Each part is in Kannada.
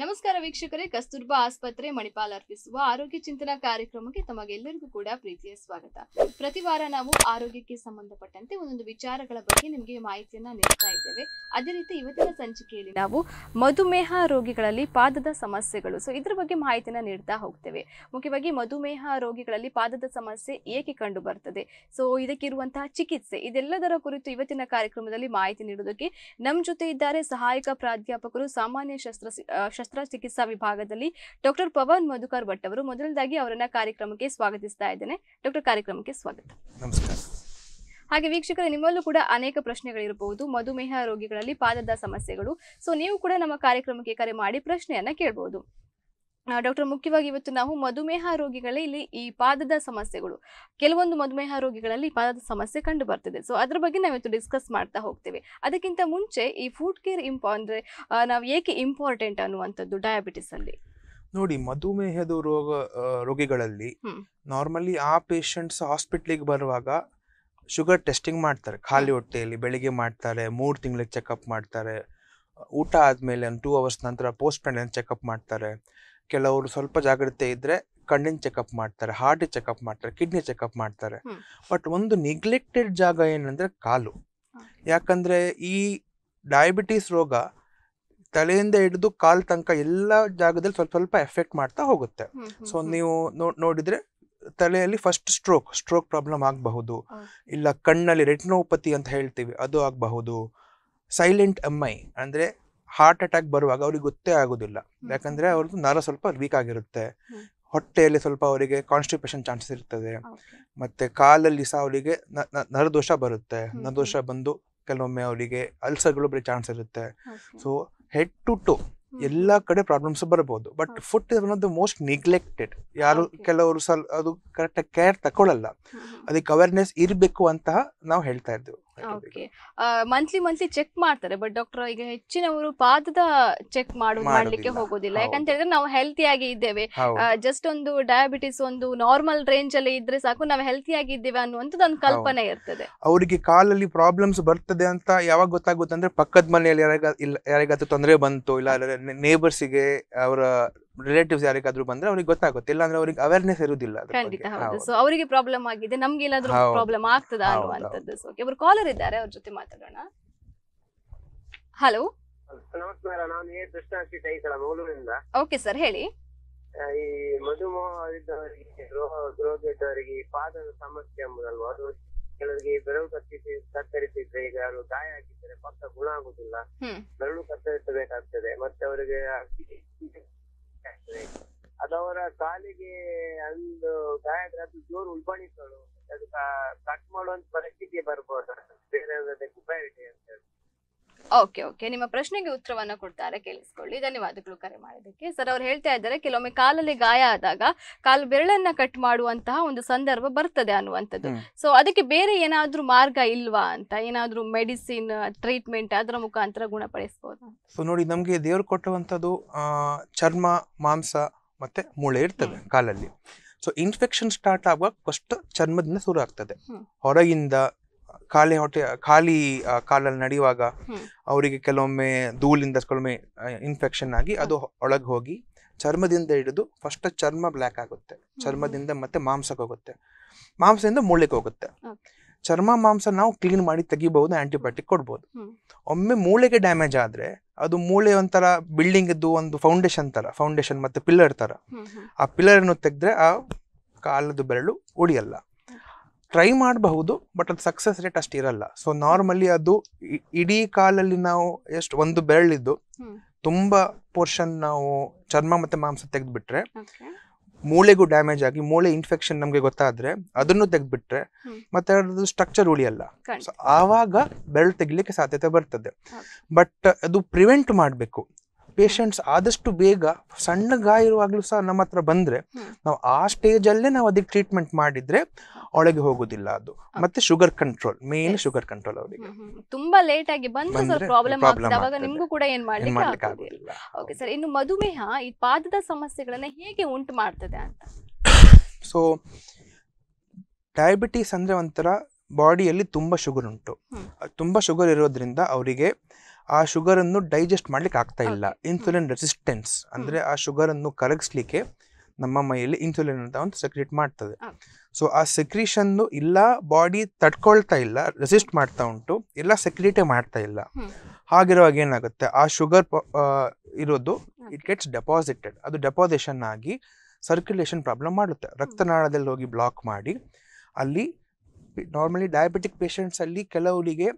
ನಮಸ್ಕಾರ ವೀಕ್ಷಕರೇ ಕಸ್ತೂರ್ಬಾ ಆಸ್ಪತ್ರೆ ಮಣಿಪಾಲ್ ಅರ್ಪಿಸುವ ಆರೋಗ್ಯ ಚಿಂತನಾ ಕಾರ್ಯಕ್ರಮಕ್ಕೆ ತಮಗೆಲ್ಲರಿಗೂ ಕೂಡ ಪ್ರೀತಿಯ ಸ್ವಾಗತ ಪ್ರತಿ ವಾರ ನಾವು ಆರೋಗ್ಯಕ್ಕೆ ಸಂಬಂಧಪಟ್ಟಂತೆ ಒಂದೊಂದು ವಿಚಾರಗಳ ಬಗ್ಗೆ ನಿಮಗೆ ಮಾಹಿತಿಯನ್ನ ನೀಡ್ತಾ ಇದ್ದೇವೆ ಅದೇ ರೀತಿ ಇವತ್ತಿನ ಸಂಚಿಕೆಯಲ್ಲಿ ನಾವು ಮಧುಮೇಹ ರೋಗಿಗಳಲ್ಲಿ ಪಾದದ ಸಮಸ್ಯೆಗಳು ಸೊ ಇದ್ರ ಬಗ್ಗೆ ಮಾಹಿತಿಯನ್ನ ನೀಡ್ತಾ ಹೋಗ್ತೇವೆ ಮುಖ್ಯವಾಗಿ ಮಧುಮೇಹ ರೋಗಿಗಳಲ್ಲಿ ಪಾದದ ಸಮಸ್ಯೆ ಏಕೆ ಕಂಡು ಬರ್ತದೆ ಸೊ ಇದಕ್ಕಿರುವಂತಹ ಚಿಕಿತ್ಸೆ ಇದೆಲ್ಲದರ ಕುರಿತು ಇವತ್ತಿನ ಕಾರ್ಯಕ್ರಮದಲ್ಲಿ ಮಾಹಿತಿ ನೀಡೋದಕ್ಕೆ ನಮ್ಮ ಜೊತೆ ಇದ್ದಾರೆ ಸಹಾಯಕ ಪ್ರಾಧ್ಯಾಪಕರು ಸಾಮಾನ್ಯ ಶಸ್ತ್ರ ಚಿಕಿತ್ಸಾ ವಿಭಾಗದಲ್ಲಿ ಡಾಕ್ಟರ್ ಪವನ್ ಮಧುಕರ್ ಭಟ್ ಅವರು ಮೊದಲನೇದಾಗಿ ಅವರನ್ನ ಕಾರ್ಯಕ್ರಮಕ್ಕೆ ಸ್ವಾಗತಿಸ್ತಾ ಇದ್ದೇನೆ ಡಾಕ್ಟರ್ ಕಾರ್ಯಕ್ರಮಕ್ಕೆ ಸ್ವಾಗತ ನಮಸ್ಕಾರ ಹಾಗೆ ವೀಕ್ಷಕರೇ ನಿಮ್ಮಲ್ಲೂ ಕೂಡ ಅನೇಕ ಪ್ರಶ್ನೆಗಳಿರಬಹುದು ಮಧುಮೇಹ ರೋಗಿಗಳಲ್ಲಿ ಪಾದದ ಸಮಸ್ಯೆಗಳು ಸೊ ನೀವು ಕೂಡ ನಮ್ಮ ಕಾರ್ಯಕ್ರಮಕ್ಕೆ ಕರೆ ಮಾಡಿ ಪ್ರಶ್ನೆಯನ್ನ ಕೇಳಬಹುದು ಡಾಕ್ಟರ್ ಮುಖ್ಯವಾಗಿ ಇವತ್ತು ನಾವು ಮಧುಮೇಹ ರೋಗಿಗಳಲ್ಲಿ ಈ ಪಾದದ ಸಮಸ್ಯೆಗಳು ಕೆಲವೊಂದು ಮಧುಮೇಹ ರೋಗಿಗಳಲ್ಲಿ ಪಾದದ ಸಮಸ್ಯೆ ಕಂಡು ಬರ್ತದೆ ಸೊ ಅದ್ರ ಬಗ್ಗೆ ಇವತ್ತು ಡಿಸ್ಕಸ್ ಮಾಡ್ತಾ ಹೋಗ್ತೇವೆ ಅದಕ್ಕಿಂತ ಮುಂಚೆ ಈ ಫುಡ್ ಕೇರ್ ಇಂಪಾ ಅಂದ್ರೆ ನಾವು ಏಕೆ ಇಂಪಾರ್ಟೆಂಟ್ ಅನ್ನುವಂಥದ್ದು ಡಯಾಬಿಟಿಸ್ ಅಲ್ಲಿ ನೋಡಿ ಮಧುಮೇಹದ ರೋಗ ರೋಗಿಗಳಲ್ಲಿ ನಾರ್ಮಲಿ ಆ ಪೇಷಂಟ್ಸ್ ಹಾಸ್ಪಿಟ್ಲಿಗೆ ಬರುವಾಗ ಶುಗರ್ ಟೆಸ್ಟಿಂಗ್ ಮಾಡ್ತಾರೆ ಖಾಲಿ ಹೊಟ್ಟೆಯಲ್ಲಿ ಬೆಳಿಗ್ಗೆ ಮಾಡ್ತಾರೆ ಮೂರು ತಿಂಗಳಿಗೆ ಚೆಕಪ್ ಮಾಡ್ತಾರೆ ಊಟ ಆದಮೇಲೆ ಒಂದು ಟೂ ಅವರ್ಸ್ ನಂತರ ಪೋಸ್ಟ್ ಪ್ಯಾಂಡ್ ಚೆಕಪ್ ಮಾಡ್ತಾರೆ ಕೆಲವರು ಸ್ವಲ್ಪ ಜಾಗ್ರತೆ ಇದ್ರೆ ಕಣ್ಣಿನ ಚೆಕಪ್ ಮಾಡ್ತಾರೆ ಹಾರ್ಟ್ ಚೆಕಪ್ ಮಾಡ್ತಾರೆ ಕಿಡ್ನಿ ಚೆಕಪ್ ಮಾಡ್ತಾರೆ ಬಟ್ ಒಂದು ನೆಗ್ಲೆಕ್ಟೆಡ್ ಜಾಗ ಏನಂದ್ರೆ ಕಾಲು ಯಾಕಂದ್ರೆ ಈ ಡಯಾಬಿಟೀಸ್ ರೋಗ ತಲೆಯಿಂದ ಹಿಡಿದು ಕಾಲು ತನಕ ಎಲ್ಲ ಜಾಗದಲ್ಲಿ ಸ್ವಲ್ಪ ಸ್ವಲ್ಪ ಎಫೆಕ್ಟ್ ಮಾಡ್ತಾ ಹೋಗುತ್ತೆ ಸೊ ನೀವು ನೋಡಿದ್ರೆ ತಲೆಯಲ್ಲಿ ಫಸ್ಟ್ ಸ್ಟ್ರೋಕ್ ಸ್ಟ್ರೋಕ್ ಪ್ರಾಬ್ಲಮ್ ಆಗಬಹುದು ಇಲ್ಲ ಕಣ್ಣಲ್ಲಿ ರೆಟ್ನೋಪತಿ ಅಂತ ಹೇಳ್ತೀವಿ ಅದು ಆಗಬಹುದು ಸೈಲೆಂಟ್ ಎಮ್ ಐ ಅಂದ್ರೆ ಹಾರ್ಟ್ ಅಟ್ಯಾಕ್ ಬರುವಾಗ ಅವ್ರಿಗೆ ಗೊತ್ತೇ ಆಗೋದಿಲ್ಲ ಯಾಕಂದ್ರೆ ಅವ್ರದ್ದು ನರ ಸ್ವಲ್ಪ ವೀಕ್ ಆಗಿರುತ್ತೆ ಹೊಟ್ಟೆಯಲ್ಲಿ ಸ್ವಲ್ಪ ಅವರಿಗೆ ಕಾನ್ಸ್ಟಿಪೇಷನ್ ಚಾನ್ಸಸ್ ಇರ್ತದೆ ಮತ್ತೆ ಕಾಲಲ್ಲಿ ಸಹ ಅವರಿಗೆ ನರದೋಷ ಬರುತ್ತೆ ನರದೋಷ ಬಂದು ಕೆಲವೊಮ್ಮೆ ಅವರಿಗೆ ಅಲ್ಸರ್ಗಳು ಬರೀ ಚಾನ್ಸ್ ಇರುತ್ತೆ ಸೊ ಹೆಡ್ ಟು ಟು ಎಲ್ಲ ಕಡೆ ಪ್ರಾಬ್ಲಮ್ಸ್ ಬರ್ಬೋದು but foot is one of the most neglected ಯಾರು ಕೆಲವರು ಸಲ್ ಅದು ಕರೆಕ್ಟಾಗಿ ಕೇರ್ ತಗೊಳ್ಳಲ್ಲ ಅದಕ್ಕೆ ಅವೇರ್ನೆಸ್ ಇರಬೇಕು ಅಂತ ನಾವು ಹೇಳ್ತಾ ಇದ್ದೇವೆ ಓಕೆ ಮಂತ್ಲಿ ಮಂತ್ಲಿ ಚೆಕ್ ಮಾಡ್ತಾರೆ ಬಟ್ ಡಾಕ್ಟರ್ ಈಗ ಹೆಚ್ಚಿನವರು ಪಾದದ ಚೆಕ್ ಮಾಡೋದು ಮಾಡ್ಲಿಕ್ಕೆ ಹೋಗೋದಿಲ್ಲ ಯಾಕಂತ ಹೇಳಿದ್ರೆ ನಾವು ಹೆಲ್ತಿ ಆಗಿ ಇದ್ದೇವೆ ಜಸ್ಟ್ ಒಂದು ಡಯಾಬಿಟಿಸ್ ಒಂದು ನಾರ್ಮಲ್ ರೇಂಜ್ ಅಲ್ಲಿ ಇದ್ರೆ ಸಾಕು ನಾವು ಹೆಲ್ತಿ ಆಗಿ ಇದ್ದೇವೆ ಅನ್ನುವಂಥದ್ದು ಒಂದು ಕಲ್ಪನೆ ಇರ್ತದೆ ಅವರಿಗೆ ಕಾಲಲ್ಲಿ ಪ್ರಾಬ್ಲಮ್ಸ್ ಬರ್ತದೆ ಅಂತ ಯಾವಾಗ ಗೊತ್ತಾಗುತ್ತೆ ಅಂದ್ರೆ ಪಕ್ಕದ ಮನೆಯಲ್ಲಿ ಯಾರಿಗಾದ್ರೂ ತೊಂದರೆ ಬಂತು ಇಲ್ಲ ಗೆ ಅವರ ರಿಲೇಟಿವ್ಸ್ ಯಾರಿಗಾದ್ರೂ ಬಂದ್ರೆ ಅವ್ರಿಗೆ ಗೊತ್ತಾಗುತ್ತೆ ಇಲ್ಲ ಅಂದ್ರೆ ಅವ್ರಿಗೆ ಅವೇರ್ನೆಸ್ ಇರುದಿಲ್ಲ ಖಂಡಿತ ಸೊ ಅವರಿಗೆ ಪ್ರಾಬ್ಲಮ್ ಆಗಿದೆ ನಮ್ಗೆ ಏನಾದ್ರೂ ಪ್ರಾಬ್ಲಮ್ ಆಗ್ತದಾ ಅನ್ನುವಂಥದ್ದು ಸೊ ಅವ್ರು ಕಾಲರ್ ಇದ್ದಾರೆ ಅವ್ರ ಜೊತೆ ಮಾತಾಡೋಣ ಹಲೋ ನಮಸ್ಕಾರ ನಾನು ಏ ಕೃಷ್ಣಾಕ್ಷಿ ಸಲ ಮೂಲೂರಿಂದ ಓಕೆ ಸರ್ ಹೇಳಿ ಈ ಮಧುಮೇಹ ಇದ್ದವರಿಗೆ ರೋಗ ಇದ್ದವರಿಗೆ ಪಾದದ ಸಮಸ್ಯೆ ಎಂಬುದಲ್ವಾ ಅದು ಕೆಲವರಿಗೆ ಬೆರಳು ಕತ್ತಿಸಿ ಕತ್ತರಿಸಿದ್ರೆ ಈಗ ಅವರು ಗಾಯ ಆಗಿದ್ದರೆ ಪಕ್ಕ ಗುಣ ಆಗುದಿಲ್ಲ ಬೆರಳು ಕತ್ತರಿಸಬೇಕಾಗ್ತದೆ ಮತ್ತೆ ಅವರಿಗೆ ಅದು ಅವರ ಕಾಲಿಗೆ ಅಂದು ಗಾಯ ಆದ್ರೆ ಅದು ಜೋರು ಉಲ್ಬಣಿಸೋಳು ಅದು ಕಟ್ ಮಾಡುವಂತ ಪರಿಸ್ಥಿತಿ ಬರ್ಬೋದು. ಓಕೆ ಓಕೆ ನಿಮ್ಮ ಪ್ರಶ್ನೆಗೆ ಉತ್ತರವನ್ನ ಕೊಡ್ತಾರೆ ಕೇಳಿಸ್ಕೊಳ್ಳಿ ಧನ್ಯವಾದಗಳು ಕರೆ ಮಾಡೋದಕ್ಕೆ ಸರ್ ಅವ್ರು ಹೇಳ್ತಾ ಇದ್ದಾರೆ ಕೆಲವೊಮ್ಮೆ ಕಾಲಲ್ಲಿ ಗಾಯ ಆದಾಗ ಕಾಲು ಬೆರಳನ್ನ ಕಟ್ ಮಾಡುವಂತಹ ಒಂದು ಸಂದರ್ಭ ಬರ್ತದೆ ಅನ್ನುವಂಥದ್ದು ಸೊ ಅದಕ್ಕೆ ಬೇರೆ ಏನಾದ್ರೂ ಮಾರ್ಗ ಇಲ್ವಾ ಅಂತ ಏನಾದ್ರೂ ಮೆಡಿಸಿನ್ ಟ್ರೀಟ್ಮೆಂಟ್ ಅದರ ಮುಖಾಂತರ ಗುಣಪಡಿಸಬಹುದು ಸೊ ನೋಡಿ ನಮಗೆ ದೇವರು ಕೊಟ್ಟುವಂಥದ್ದು ಚರ್ಮ ಮಾಂಸ ಮತ್ತೆ ಮೂಳೆ ಇರ್ತದೆ ಕಾಲಲ್ಲಿ ಸೊ ಇನ್ಫೆಕ್ಷನ್ ಸ್ಟಾರ್ಟ್ ಆಗುವಾಗ ಫಸ್ಟ್ ಚರ್ಮದಿಂದ ಶುರು ಆಗ್ತದೆ ಹೊರಗಿಂದ ಖಾಲಿ ಹೊಟ್ಟೆ ಖಾಲಿ ಕಾಲಲ್ಲಿ ನಡೆಯುವಾಗ ಅವರಿಗೆ ಕೆಲವೊಮ್ಮೆ ಧೂಳಿಂದ ಕೆಲವೊಮ್ಮೆ ಇನ್ಫೆಕ್ಷನ್ ಆಗಿ ಅದು ಒಳಗೆ ಹೋಗಿ ಚರ್ಮದಿಂದ ಹಿಡಿದು ಫಸ್ಟ್ ಚರ್ಮ ಬ್ಲ್ಯಾಕ್ ಆಗುತ್ತೆ ಚರ್ಮದಿಂದ ಮತ್ತೆ ಮಾಂಸಕ್ಕೆ ಹೋಗುತ್ತೆ ಮಾಂಸದಿಂದ ಮೂಳೆಗೆ ಹೋಗುತ್ತೆ ಚರ್ಮ ಮಾಂಸ ನಾವು ಕ್ಲೀನ್ ಮಾಡಿ ತೆಗಿಬಹುದು ಆಂಟಿಬಯೋಟಿಕ್ ಕೊಡ್ಬೋದು ಒಮ್ಮೆ ಮೂಳೆಗೆ ಡ್ಯಾಮೇಜ್ ಆದ್ರೆ ಅದು ಮೂಳೆ ಒಂಥರ ಬಿಲ್ಡಿಂಗ್ ಇದ್ದು ಒಂದು ಫೌಂಡೇಶನ್ ತರ ಫೌಂಡೇಶನ್ ಮತ್ತೆ ಪಿಲ್ಲರ್ ತರ ಆ ಪಿಲ್ಲರ್ ಅನ್ನು ತೆಗೆದ್ರೆ ಆ ಕಾಲದ ಬೆರಳು ಉಳಿಯಲ್ಲ ಟ್ರೈ ಮಾಡಬಹುದು ಬಟ್ ಅದು ಸಕ್ಸಸ್ ರೇಟ್ ಅಷ್ಟು ಇರಲ್ಲ ಸೊ ನಾರ್ಮಲಿ ಅದು ಇಡೀ ಕಾಲಲ್ಲಿ ನಾವು ಎಷ್ಟು ಒಂದು ಬೆರಳಿದ್ದು ತುಂಬಾ ಪೋರ್ಷನ್ ನಾವು ಚರ್ಮ ಮತ್ತೆ ಮಾಂಸ ಬಿಟ್ರೆ ಮೂಳೆಗೂ ಡ್ಯಾಮೇಜ್ ಆಗಿ ಮೂಳೆ ಇನ್ಫೆಕ್ಷನ್ ನಮಗೆ ಗೊತ್ತಾದ್ರೆ ಅದನ್ನು ತೆಗೆದ್ಬಿಟ್ರೆ ಮತ್ತೆ ಅದ್ರದ್ದು ಸ್ಟ್ರಕ್ಚರ್ ಉಳಿಯಲ್ಲ ಸೊ ಆವಾಗ ಬೆರಳು ತೆಗಿಲಿಕ್ಕೆ ಸಾಧ್ಯತೆ ಬರ್ತದೆ ಬಟ್ ಅದು ಪ್ರಿವೆಂಟ್ ಮಾಡಬೇಕು ಪೇಷಂಟ್ಸ್ ಆದಷ್ಟು ಬೇಗ ಸಣ್ಣ ಗಾಯ ಇರುವಾಗಲೂ ಸಹ ನಮ್ಮ ಹತ್ರ ಬಂದರೆ ನಾವು ಆ ಸ್ಟೇಜಲ್ಲೇ ನಾವು ಅದಕ್ಕೆ ಟ್ರೀಟ್ಮೆಂಟ್ ಮಾಡಿದ್ರೆ ಒಳಗೆ ಹೋಗೋದಿಲ್ಲ ಅದು ಮತ್ತೆ sugar control main sugar control ಅವರಿಗೆ ತುಂಬಾ ಲೇಟ್ ಆಗಿ ಬಂದು ಪ್ರಾಬ್ಲಮ್ ನಿಮಗೂ ಕೂಡ ಏನ್ ಮಾಡ್ಲಿಕ್ಕೆ ಸರ್ ಇನ್ನು ಮಧುಮೇಹ ಈ ಪಾದದ ಸಮಸ್ಯೆಗಳನ್ನ ಹೇಗೆ ಉಂಟು ಮಾಡ್ತದೆ ಅಂತ ಸೊ ಡಯಾಬಿಟೀಸ್ ಅಂದ್ರೆ ಒಂಥರ ಬಾಡಿಯಲ್ಲಿ ತುಂಬಾ ಶುಗರ್ ಉಂಟು ತುಂಬಾ ಶುಗರ್ ಇರೋದ್ರಿಂದ ಅವರಿಗೆ ಆ ಶುಗರನ್ನು ಡೈಜೆಸ್ಟ್ ಮಾಡ್ಲಿಕ್ಕೆ ಆಗ್ತಾ ಇಲ್ಲ ಇನ್ಸುಲಿನ್ ರೆಸಿಸ್ಟೆನ್ಸ್ ಅಂದರೆ ಆ ಶುಗರನ್ನು ಕರಗಿಸ್ಲಿಕ್ಕೆ ನಮ್ಮ ಮೈಯಲ್ಲಿ ಇನ್ಸುಲಿನ್ ಅಂತ ಒಂದು ಸೆಕ್ರೇಟ್ ಮಾಡ್ತದೆ ಸೊ ಆ ಸೆಕ್ರೀಷನ್ನು ಇಲ್ಲ ಬಾಡಿ ತಡ್ಕೊಳ್ತಾ ಇಲ್ಲ ರೆಸಿಸ್ಟ್ ಮಾಡ್ತಾ ಉಂಟು ಇಲ್ಲ ಸೆಕ್ರೇಟೇ ಮಾಡ್ತಾ ಇಲ್ಲ ಹಾಗಿರುವಾಗ ಏನಾಗುತ್ತೆ ಆ ಶುಗರ್ ಇರೋದು ಇಟ್ ಗೆಟ್ಸ್ ಡೆಪಾಸಿಟೆಡ್ ಅದು ಡೆಪಾಸಿಷನ್ ಆಗಿ ಸರ್ಕ್ಯುಲೇಷನ್ ಪ್ರಾಬ್ಲಮ್ ಮಾಡುತ್ತೆ ರಕ್ತನಾಳದಲ್ಲಿ ಹೋಗಿ ಬ್ಲಾಕ್ ಮಾಡಿ ಅಲ್ಲಿ ನಾರ್ಮಲಿ ಡಯಾಬಿಟಿಕ್ ಪೇಷಂಟ್ಸಲ್ಲಿ ಕೆಲವರಿಗೆ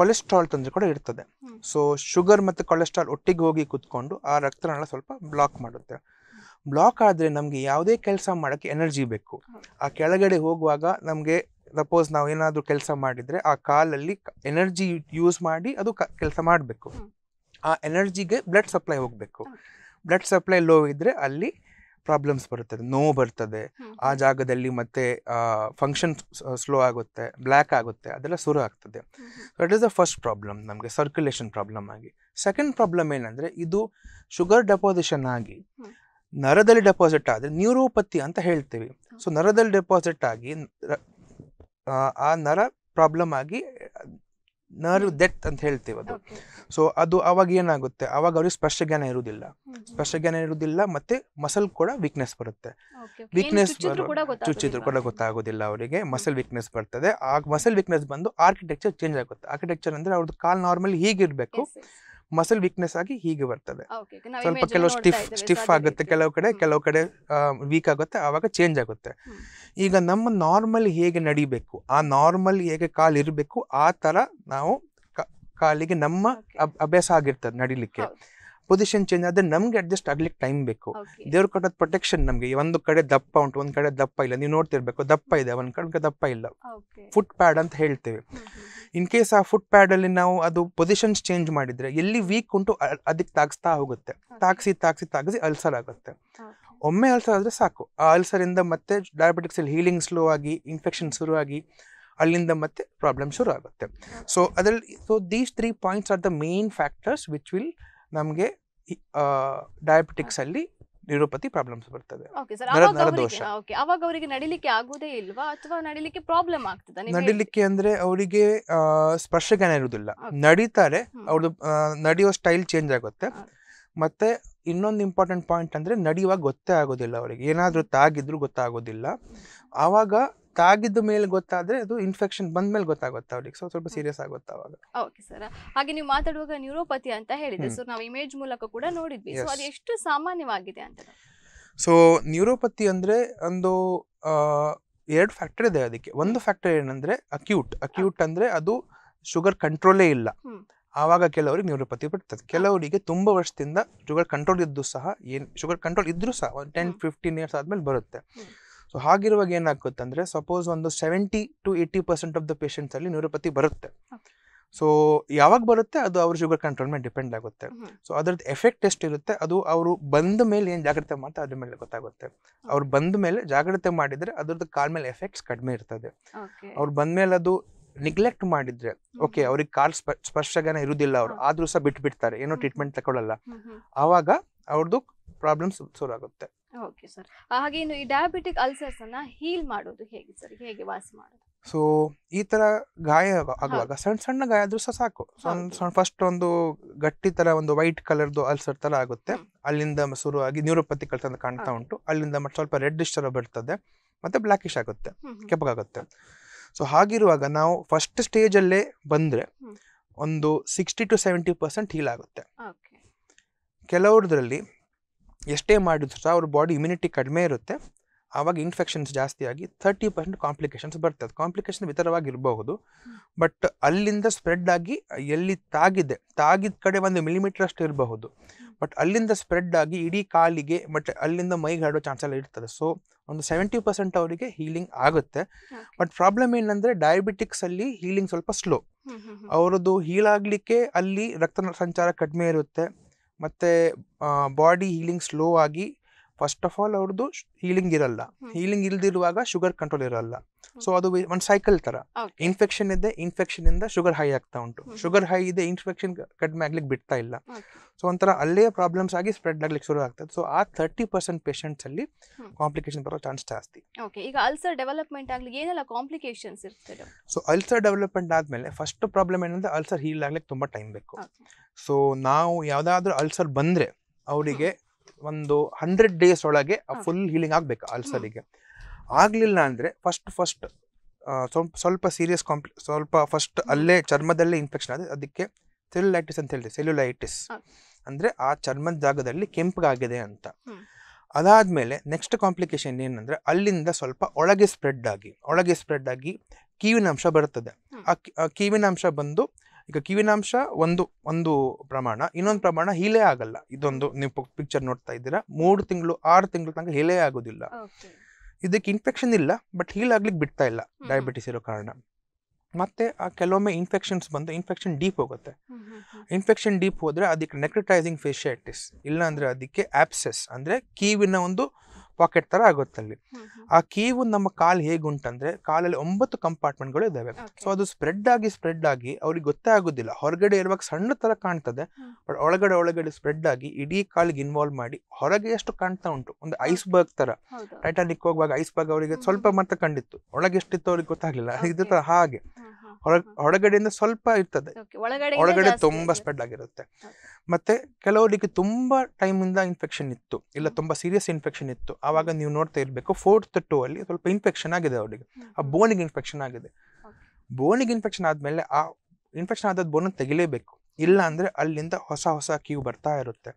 ಕೊಲೆಸ್ಟ್ರಾಲ್ ತೊಂದರೆ ಕೂಡ ಇರ್ತದೆ ಸೊ ಶುಗರ್ ಮತ್ತು ಕೊಲೆಸ್ಟ್ರಾಲ್ ಒಟ್ಟಿಗೆ ಹೋಗಿ ಕುತ್ಕೊಂಡು ಆ ರಕ್ತನಾಳ ಸ್ವಲ್ಪ ಬ್ಲಾಕ್ ಮಾಡುತ್ತೆ ಬ್ಲಾಕ್ ಆದರೆ ನಮಗೆ ಯಾವುದೇ ಕೆಲಸ ಮಾಡೋಕ್ಕೆ ಎನರ್ಜಿ ಬೇಕು ಆ ಕೆಳಗಡೆ ಹೋಗುವಾಗ ನಮಗೆ ಸಪೋಸ್ ನಾವು ಏನಾದರೂ ಕೆಲಸ ಮಾಡಿದರೆ ಆ ಕಾಲಲ್ಲಿ ಎನರ್ಜಿ ಯೂಸ್ ಮಾಡಿ ಅದು ಕೆಲಸ ಮಾಡಬೇಕು ಆ ಎನರ್ಜಿಗೆ ಬ್ಲಡ್ ಸಪ್ಲೈ ಹೋಗಬೇಕು ಬ್ಲಡ್ ಸಪ್ಲೈ ಲೋ ಇದ್ದರೆ ಅಲ್ಲಿ ಪ್ರಾಬ್ಲಮ್ಸ್ ಬರುತ್ತದೆ ನೋವು ಬರ್ತದೆ ಆ ಜಾಗದಲ್ಲಿ ಮತ್ತೆ ಫಂಕ್ಷನ್ ಸ್ಲೋ ಆಗುತ್ತೆ ಬ್ಲ್ಯಾಕ್ ಆಗುತ್ತೆ ಅದೆಲ್ಲ ಶುರು ಆಗ್ತದೆ that is the first problem ನಮಗೆ ಸರ್ಕ್ಯುಲೇಷನ್ ಪ್ರಾಬ್ಲಮ್ ಆಗಿ ಸೆಕೆಂಡ್ ಪ್ರಾಬ್ಲಮ್ ಏನಂದರೆ ಇದು ಶುಗರ್ ಡೆಪಾಸಿಷನ್ ಆಗಿ ನರದಲ್ಲಿ ಡೆಪಾಸಿಟ್ ಆದರೆ ನ್ಯೂರೋಪತಿ ಅಂತ ಹೇಳ್ತೀವಿ ಸೊ ನರದಲ್ಲಿ ಡೆಪಾಸಿಟ್ ಆಗಿ ಆ ನರ ಪ್ರಾಬ್ಲಮ್ ಆಗಿ ನರ್ವ್ ಡೆತ್ ಅಂತ ಹೇಳ್ತೀವಿ ಅದು ಸೊ ಅದು ಅವಾಗ ಏನಾಗುತ್ತೆ ಅವಾಗ ಅವ್ರಿಗೆ ಸ್ಪರ್ಶ ಜ್ಞಾನ ಇರುವುದಿಲ್ಲ ಸ್ಪರ್ಶ ಜ್ಞಾನ ಇರುವುದಿಲ್ಲ ಮತ್ತೆ ಮಸಲ್ ಕೂಡ ವೀಕ್ನೆಸ್ ಬರುತ್ತೆ ವೀಕ್ನೆಸ್ ಚುಚ್ಚಿದ್ರು ಕೂಡ ಗೊತ್ತಾಗೋದಿಲ್ಲ ಅವರಿಗೆ ಮಸಲ್ ವೀಕ್ನೆಸ್ ಬರ್ತದೆ ಆ ಮಸಲ್ ವೀಕ್ನೆಸ್ ಬಂದು ಆರ್ಕಿಟೆಕ್ಚರ್ ಚೇಂಜ್ ಆಗುತ್ತೆ ಆರ್ಕಿಟೆಕ್ಚರ್ ಅಂದ್ರೆ ಅವ್ರದ್ದು ಕಾಲ್ ನಾರ್ಮಲ್ ಹೀಗಿರ್ಬೇಕು ಮಸಲ್ ವೀಕ್ನೆಸ್ ಆಗಿ ಹೀಗೆ ಬರ್ತದೆ ಸ್ವಲ್ಪ ಕೆಲವು ಸ್ಟಿಫ್ ಸ್ಟಿಫ್ ಆಗುತ್ತೆ ಕೆಲವು ಕಡೆ ಕೆಲವು ಕಡೆ ವೀಕ್ ಆಗುತ್ತೆ ಆವಾಗ ಚೇಂಜ್ ಆಗುತ್ತೆ ಈಗ ನಮ್ಮ ನಾರ್ಮಲ್ ಹೇಗೆ ನಡಿಬೇಕು ಆ ನಾರ್ಮಲ್ ಹೇಗೆ ಕಾಲ್ ಇರಬೇಕು ಆ ತರ ನಾವು ಕಾಲಿಗೆ ನಮ್ಮ ಅಭ್ಯಾಸ ಆಗಿರ್ತದೆ ನಡಿಲಿಕ್ಕೆ ಪೊಸಿಷನ್ ಚೇಂಜ್ ಆದ್ರೆ ನಮಗೆ ಅಡ್ಜಸ್ಟ್ ಆಗ್ಲಿಕ್ಕೆ ಟೈಮ್ ಬೇಕು ದೇವ್ರ ಕೊಟ್ಟದ ಪ್ರೊಟೆಕ್ಷನ್ ನಮಗೆ ಒಂದು ಕಡೆ ದಪ್ಪ ಉಂಟು ಒಂದು ಕಡೆ ದಪ್ಪ ಇಲ್ಲ ನೀವು ನೋಡ್ತಿರ್ಬೇಕು ದಪ್ಪ ಇದೆ ಒಂದು ಕಡೆ ದಪ್ಪ ಇಲ್ಲ ಫುಟ್ ಪ್ಯಾಡ್ ಅಂತ ಹೇಳ್ತೇವೆ ಇನ್ ಕೇಸ್ ಆ ಫುಟ್ ಪ್ಯಾಡಲ್ಲಿ ನಾವು ಅದು ಪೊಸಿಷನ್ಸ್ ಚೇಂಜ್ ಮಾಡಿದರೆ ಎಲ್ಲಿ ವೀಕ್ ಉಂಟು ಅದಕ್ಕೆ ತಾಗಿಸ್ತಾ ಹೋಗುತ್ತೆ ತಾಗಿಸಿ ತಾಗಿಸಿ ತಾಗಿಸಿ ಅಲ್ಸರ್ ಆಗುತ್ತೆ ಒಮ್ಮೆ ಅಲ್ಸರ್ ಆದರೆ ಸಾಕು ಆ ಅಲ್ಸರಿಂದ ಮತ್ತೆ ಡಯಾಬಿಟಿಕ್ಸಲ್ಲಿ ಹೀಲಿಂಗ್ ಸ್ಲೋ ಆಗಿ ಇನ್ಫೆಕ್ಷನ್ ಶುರುವಾಗಿ ಅಲ್ಲಿಂದ ಮತ್ತೆ ಪ್ರಾಬ್ಲಮ್ ಶುರು ಆಗುತ್ತೆ ಸೊ ಅದರಲ್ಲಿ so these three points are the main factors which will ನಮಗೆ ಡಯಾಬಿಟಿಕ್ಸಲ್ಲಿ ನ್ಯೂರೋಪತಿ ಪ್ರಾಬ್ಲಮ್ಸ್ ಬರ್ತದೆ ಅವಾಗ ಅವರಿಗೆ ನಡಿಲಿಕ್ಕೆ ಆಗುದೇ ಇಲ್ವಾ ಅಥವಾ ನಡಿಲಿಕ್ಕೆ ಪ್ರಾಬ್ಲಮ್ ಆಗ್ತದೆ ನಡಿಲಿಕ್ಕೆ ಅಂದ್ರೆ ಅವರಿಗೆ ಸ್ಪರ್ಶ ಜ್ಞಾನ ಇರುವುದಿಲ್ಲ ನಡೀತಾರೆ ಅವ್ರದ್ದು ನಡೆಯುವ ಸ್ಟೈಲ್ ಚೇಂಜ್ ಆಗುತ್ತೆ ಮತ್ತೆ ಇನ್ನೊಂದು ಇಂಪಾರ್ಟೆಂಟ್ ಪಾಯಿಂಟ್ ಅಂದ್ರೆ ನಡೆಯುವಾಗ ಗೊತ್ತೇ ಆಗೋದಿಲ್ಲ ಅವರಿಗೆ ಏನಾದರೂ ತಾಗಿದ್ರು ಗೊತ್ತಾಗೋದಿಲ್ಲ ಆವಾಗ ತಾಗಿದ್ದ ಮೇಲೆ ಗೊತ್ತಾದ್ರೆ ಅದು ಇನ್ಫೆಕ್ಷನ್ ಬಂದ ಮೇಲೆ ಗೊತ್ತಾಗುತ್ತೆ ಅವ್ರಿಗೆ ಸೊ ಸ್ವಲ್ಪ ಸೀರಿಯಸ್ ಆಗುತ್ತೆ ಅವಾಗ ಓಕೆ ಸರ್ ಹಾಗೆ ನೀವು ಮಾತಾಡುವಾಗ ನ್ಯೂರೋಪತಿ ಅಂತ ಹೇಳಿದ್ರೆ ಸೊ ನಾವು ಇಮೇಜ್ ಮೂಲಕ ಕೂಡ ನೋಡಿದ್ವಿ ಸೊ ಅದು ಎಷ್ಟು ಸಾಮಾನ್ಯವಾಗಿದೆ ಅಂತ ಸೊ ನ್ಯೂರೋಪತಿ ಅಂದ್ರೆ ಒಂದು ಎರಡು ಫ್ಯಾಕ್ಟರ್ ಇದೆ ಅದಕ್ಕೆ ಒಂದು ಫ್ಯಾಕ್ಟರ್ ಏನಂದ್ರೆ ಅಕ್ಯೂಟ್ ಅಕ್ಯೂಟ್ ಅಂದ್ರೆ ಅದು ಶುಗರ್ ಕಂಟ್ರೋಲೇ ಇಲ್ಲ ಆವಾಗ ಕೆಲವರಿಗೆ ನ್ಯೂರೋಪತಿ ಬರ್ತದೆ ಕೆಲವರಿಗೆ ತುಂಬಾ ವರ್ಷದಿಂದ ಶುಗರ್ ಕಂಟ್ರೋಲ್ ಇದ್ದು ಸಹ ಏನು ಶುಗರ್ ಕಂಟ್ರೋಲ್ ಇದ್ರೂ ಸಹ ಒಂದು ಟೆನ್ ಫಿಫ್ಟೀನ್ ಇಯರ್ಸ್ ಆದಮೇಲೆ ಬರುತ್ತೆ ಸೊ ಹಾಗಿರುವಾಗ ಅಂದರೆ ಸಪೋಸ್ ಒಂದು seventy to eighty percent of the ಅಲ್ಲಿ ನ್ಯೂರೋಪತಿ ಬರುತ್ತೆ ಸೊ ಯಾವಾಗ ಬರುತ್ತೆ ಅದು ಅವ್ರ ಶುಗರ್ ಕಂಟ್ರೋಲ್ ಮೇಲೆ ಡಿಪೆಂಡ್ ಆಗುತ್ತೆ ಸೊ ಅದ್ರದ್ದು ಎಫೆಕ್ಟ್ ಇರುತ್ತೆ ಅದು ಅವರು ಬಂದ ಮೇಲೆ ಏನು ಜಾಗ್ರತೆ ಮಾಡ್ತಾ ಅದ್ರ ಮೇಲೆ ಗೊತ್ತಾಗುತ್ತೆ ಅವ್ರು ಬಂದ ಮೇಲೆ ಜಾಗ್ರತೆ ಮಾಡಿದರೆ ಅದ್ರದ್ದು ಕಾಲ್ ಮೇಲೆ ಎಫೆಕ್ಟ್ಸ್ ಕಡಿಮೆ ಇರ್ತದೆ ಅವ್ರು ಬಂದ ಮೇಲೆ ಅದು ನಿಗ್ಲೆಕ್ಟ್ ಮಾಡಿದ್ರೆ ಓಕೆ ಅವ್ರಿಗೆ ಕಾಲ್ ಸ್ಪರ್ಶಗನ ಇರುವುದಿಲ್ಲ ಅವರು ಆದರೂ ಸಹ ಬಿಟ್ಟು ಬಿಡ್ತಾರೆ ಏನೋ ಟ್ರೀಟ್ಮೆಂಟ್ ತಗೊಳ್ಳಲ್ಲ ಆವಾಗ ಅವ್ರದ್ದು ಪ್ರಾಬ್ಲಮ್ಸ್ ಶುರು ಆಗುತ್ತೆ ಓಕೆ ಸರ್ ಹಾಗೆ ಈ ಡಯಾಬಿಟಿಕ್ ಅಲ್ಸರ್ಸ್ ಹೀಲ್ ಮಾಡೋದು ಹೇಗೆ ಸರ್ ಹೇಗೆ ವಾಸಿ ಮಾಡೋದು ಸೊ ಈ ತರ ಗಾಯ ಆಗುವಾಗ ಸಣ್ಣ ಸಣ್ಣ ಗಾಯ ಆದ್ರೂ ಸಹ ಸಾಕು ಸಣ್ಣ ಫಸ್ಟ್ ಒಂದು ಗಟ್ಟಿ ತರ ಒಂದು ವೈಟ್ ಕಲರ್ ಅಲ್ಸರ್ ತರ ಆಗುತ್ತೆ ಅಲ್ಲಿಂದ ಶುರು ಆಗಿ ನ್ಯೂರೋಪತಿ ಕಾಣ್ತಾ ಉಂಟು ಅಲ್ಲಿಂದ ಮತ್ತೆ ಸ್ವಲ್ಪ ರೆಡ್ಡಿಶ್ ತರ ಬರ್ತದೆ ಮತ್ತೆ ಬ್ಲ್ಯಾಕಿಶ್ ಆಗುತ್ತೆ ಕೆಂಪಗಾಗುತ್ತೆ ಸೊ ಹಾಗಿರುವಾಗ ನಾವು ಫಸ್ಟ್ ಸ್ಟೇಜ್ ಅಲ್ಲೇ ಬಂದ್ರೆ ಒಂದು sixty to seventy percent heal ಆಗುತ್ತೆ ಕೆಲವ್ರದ್ರಲ್ಲಿ ಎಷ್ಟೇ ಮಾಡಿದ್ರು ಸಹ ಅವ್ರ ಬಾಡಿ ಇಮ್ಯುನಿಟಿ ಕಡಿಮೆ ಇರುತ್ತೆ ಆವಾಗ ಇನ್ಫೆಕ್ಷನ್ಸ್ ಜಾಸ್ತಿ ಆಗಿ ತರ್ಟಿ ಪರ್ಸೆಂಟ್ ಕಾಂಪ್ಲಿಕೇಶನ್ಸ್ ಬರ್ತದೆ ಕಾಂಪ್ಲಿಕೇಶನ್ ವಿತರವಾಗಿರಬಹುದು ಬಟ್ ಅಲ್ಲಿಂದ ಸ್ಪ್ರೆಡ್ ಆಗಿ ಎಲ್ಲಿ ತಾಗಿದೆ ತಾಗಿದ ಕಡೆ ಒಂದು ಮಿಲಿಮೀಟರ್ ಅಷ್ಟು ಇರಬಹುದು ಬಟ್ ಅಲ್ಲಿಂದ ಸ್ಪ್ರೆಡ್ ಆಗಿ ಇಡೀ ಕಾಲಿಗೆ ಬಟ್ ಅಲ್ಲಿಂದ ಮೈಗೆ ಹರಡೋ ಚಾನ್ಸ್ ಎಲ್ಲ ಇರ್ತದೆ ಸೊ ಒಂದು ಸೆವೆಂಟಿ ಪರ್ಸೆಂಟ್ ಅವರಿಗೆ ಹೀಲಿಂಗ್ ಆಗುತ್ತೆ ಬಟ್ ಪ್ರಾಬ್ಲಮ್ ಏನಂದರೆ ಡಯಾಬಿಟಿಕ್ಸಲ್ಲಿ ಹೀಲಿಂಗ್ ಸ್ವಲ್ಪ ಸ್ಲೋ ಅವರದ್ದು ಹೀಲಾಗಲಿಕ್ಕೆ ಅಲ್ಲಿ ರಕ್ತ ಸಂಚಾರ ಕಡಿಮೆ ಇರುತ್ತೆ ಮತ್ತು ಬಾಡಿ ಹೀಲಿಂಗ್ ಸ್ಲೋ ಆಗಿ ಫಸ್ಟ್ ಆಫ್ ಆಲ್ ಅವ್ರದ್ದು ಹೀಲಿಂಗ್ ಇರಲ್ಲ ಹೀಲಿಂಗ್ ಇಲ್ದಿರುವಾಗ ಶುಗರ್ ಕಂಟ್ರೋಲ್ ಇರಲ್ಲ ಸೊ ಅದು ಒಂದು ಸೈಕಲ್ ತರ ಇನ್ಫೆಕ್ಷನ್ ಇದೆ ಇನ್ಫೆಕ್ಷನ್ ಇಂದ ಶುಗರ್ ಹೈ ಆಗ್ತಾ ಉಂಟು ಶುಗರ್ ಹೈ ಇದೆ ಇನ್ಫೆಕ್ಷನ್ ಕಡಿಮೆ ಆಗ್ಲಿಕ್ಕೆ ಬಿಡ್ತಾ ಇಲ್ಲ ಸೊ ಒಂಥರ ಅಲ್ಲೇ ಪ್ರಾಬ್ಲಮ್ಸ್ ಆಗಿ ಸ್ಪ್ರೆಡ್ ಆಗ್ಲಿಕ್ಕೆ ಶುರು ಆಗ್ತದೆ ಸೊ ಆ ತರ್ಟಿ ಪರ್ಸೆಂಟ್ ಪೇಷಂಟ್ಸ್ ಅಲ್ಲಿ ಕಾಂಪ್ಲಿಕೇಶನ್ ಬರೋ ಚಾನ್ಸ್ ಜಾಸ್ತಿ ಈಗ ಅಲ್ಸರ್ ಡೆವಲಪ್ಮೆಂಟ್ ಆಗಲಿ ಏನೆಲ್ಲ ಕಾಂಪ್ಲಿಕೇಶನ್ಸ್ ಇರ್ತದೆ ಸೊ ಅಲ್ಸರ್ ಡೆವಲಪ್ಮೆಂಟ್ ಆದ್ಮೇಲೆ ಫಸ್ಟ್ ಪ್ರಾಬ್ಲಮ್ ಏನಂದ್ರೆ ಅಲ್ಸರ್ ಹೀಲ್ ಆಗ್ಲಿಕ್ಕೆ ತುಂಬಾ ಟೈಮ್ ಬೇಕು ಸೊ ನಾವು ಯಾವ್ದಾದ್ರು ಅಲ್ಸರ್ ಬಂದ್ರೆ ಅವರಿಗೆ ಒಂದು ಹಂಡ್ರೆಡ್ ಡೇಸ್ ಒಳಗೆ ಫುಲ್ ಹೀಲಿಂಗ್ ಆಗ್ಬೇಕು ಅಲ್ಸರಿಗೆ ಆಗಲಿಲ್ಲ ಅಂದ್ರೆ ಫಸ್ಟ್ ಫಸ್ಟ್ ಸ್ವಲ್ಪ ಸ್ವಲ್ಪ ಸೀರಿಯಸ್ ಕಾಂಪ್ಲಿ ಸ್ವಲ್ಪ ಫಸ್ಟ್ ಅಲ್ಲೇ ಚರ್ಮದಲ್ಲೇ ಇನ್ಫೆಕ್ಷನ್ ಆದರೆ ಅದಕ್ಕೆ ಸೆಲ್ಯುಲೈಟಿಸ್ ಅಂತ ಹೇಳ್ತೀವಿ ಸೆಲ್ಯುಲೈಟಿಸ್ ಅಂದ್ರೆ ಆ ಚರ್ಮದ ಜಾಗದಲ್ಲಿ ಕೆಂಪಗಾಗಿದೆ ಅಂತ ಅದಾದ್ಮೇಲೆ ನೆಕ್ಸ್ಟ್ ಕಾಂಪ್ಲಿಕೇಶನ್ ಏನಂದ್ರೆ ಅಲ್ಲಿಂದ ಸ್ವಲ್ಪ ಒಳಗೆ ಸ್ಪ್ರೆಡ್ ಆಗಿ ಒಳಗೆ ಸ್ಪ್ರೆಡ್ ಆಗಿ ಕೀವಿನ ಅಂಶ ಬರ್ತದೆ ಆ ಕೀವಿನ ಅಂಶ ಬಂದು ಈಗ ಕಿವಿನಾಂಶ ಒಂದು ಒಂದು ಪ್ರಮಾಣ ಇನ್ನೊಂದು ಪ್ರಮಾಣ ಹೀಲೇ ಆಗಲ್ಲ ಇದೊಂದು ನೀವು ಪಿಕ್ಚರ್ ನೋಡ್ತಾ ಇದ್ದೀರಾ ಮೂರು ತಿಂಗಳು ಆರು ತಿಂಗಳು ತನಕ ಹೀಲೇ ಆಗೋದಿಲ್ಲ ಇದಕ್ಕೆ ಇನ್ಫೆಕ್ಷನ್ ಇಲ್ಲ ಬಟ್ ಹೀಲ್ ಆಗ್ಲಿಕ್ಕೆ ಬಿಡ್ತಾ ಇಲ್ಲ ಡಯಾಬಿಟಿಸ್ ಇರೋ ಕಾರಣ ಮತ್ತೆ ಆ ಕೆಲವೊಮ್ಮೆ ಇನ್ಫೆಕ್ಷನ್ಸ್ ಬಂದು ಇನ್ಫೆಕ್ಷನ್ ಡೀಪ್ ಹೋಗುತ್ತೆ ಇನ್ಫೆಕ್ಷನ್ ಡೀಪ್ ಹೋದ್ರೆ ಅದಕ್ಕೆ ನೆಕ್ರಟೈಸಿಂಗ್ ಫೇಷೈಟಿಸ್ ಇಲ್ಲ ಅಂದ್ರೆ ಅದಕ್ಕೆ ಆಪ್ಸೆಸ್ ಅಂದ್ರೆ ಕೀವಿನ ಒಂದು ಪಾಕೆಟ್ ತರ ಆಗುತ್ತೆ ಆ ಕೀವು ನಮ್ಮ ಕಾಲು ಹೇಗುಂಟಂದ್ರೆ ಕಾಲಲ್ಲಿ ಒಂಬತ್ತು ಕಂಪಾರ್ಟ್ಮೆಂಟ್ಗಳು ಇದ್ದಾವೆ ಸೊ ಅದು ಸ್ಪ್ರೆಡ್ ಆಗಿ ಸ್ಪ್ರೆಡ್ ಆಗಿ ಅವ್ರಿಗೆ ಗೊತ್ತೇ ಆಗೋದಿಲ್ಲ ಹೊರಗಡೆ ಇರುವಾಗ ಸಣ್ಣ ತರ ಕಾಣ್ತದೆ ಬಟ್ ಒಳಗಡೆ ಒಳಗಡೆ ಸ್ಪ್ರೆಡ್ ಆಗಿ ಇಡೀ ಕಾಲಿಗೆ ಇನ್ವಾಲ್ವ್ ಮಾಡಿ ಹೊರಗೆ ಎಷ್ಟು ಕಾಣ್ತಾ ಉಂಟು ಒಂದು ಐಸ್ ಬರ್ಗ್ ಥರ ಟೈಟಾನಿಕ್ ಹೋಗುವಾಗ ಐಸ್ ಬರ್ಗ್ ಅವರಿಗೆ ಸ್ವಲ್ಪ ಮಾತ್ರ ಕಂಡಿತ್ತು ಒಳಗೆ ಎಷ್ಟಿತ್ತು ಅವ್ರಿಗೆ ಗೊತ್ತಾಗಲಿಲ್ಲ ಇದ್ರ ಥರ ಹಾಗೆ ಹೊರಗಡೆಯಿಂದ ಸ್ವಲ್ಪ ಇರ್ತದೆ ಒಳಗಡೆ ತುಂಬಾ ಸ್ಪ್ರೆಡ್ ಆಗಿರುತ್ತೆ ಮತ್ತು ಕೆಲವರಿಗೆ ತುಂಬ ಟೈಮಿಂದ ಇನ್ಫೆಕ್ಷನ್ ಇತ್ತು ಇಲ್ಲ ತುಂಬ ಸೀರಿಯಸ್ ಇನ್ಫೆಕ್ಷನ್ ಇತ್ತು ಆವಾಗ ನೀವು ನೋಡ್ತಾ ಇರಬೇಕು ಫೋರ್ತ್ ಟೂ ಅಲ್ಲಿ ಸ್ವಲ್ಪ ಇನ್ಫೆಕ್ಷನ್ ಆಗಿದೆ ಅವರಿಗೆ ಆ ಬೋನಿಗೆ ಇನ್ಫೆಕ್ಷನ್ ಆಗಿದೆ ಬೋನಿಗೆ ಇನ್ಫೆಕ್ಷನ್ ಆದಮೇಲೆ ಆ ಇನ್ಫೆಕ್ಷನ್ ಆದ ಬೋನನ್ನು ತೆಗಿಲೇಬೇಕು ಇಲ್ಲ ಅಂದರೆ ಅಲ್ಲಿಂದ ಹೊಸ ಹೊಸ ಕ್ಯೂ ಬರ್ತಾ ಇರುತ್ತೆ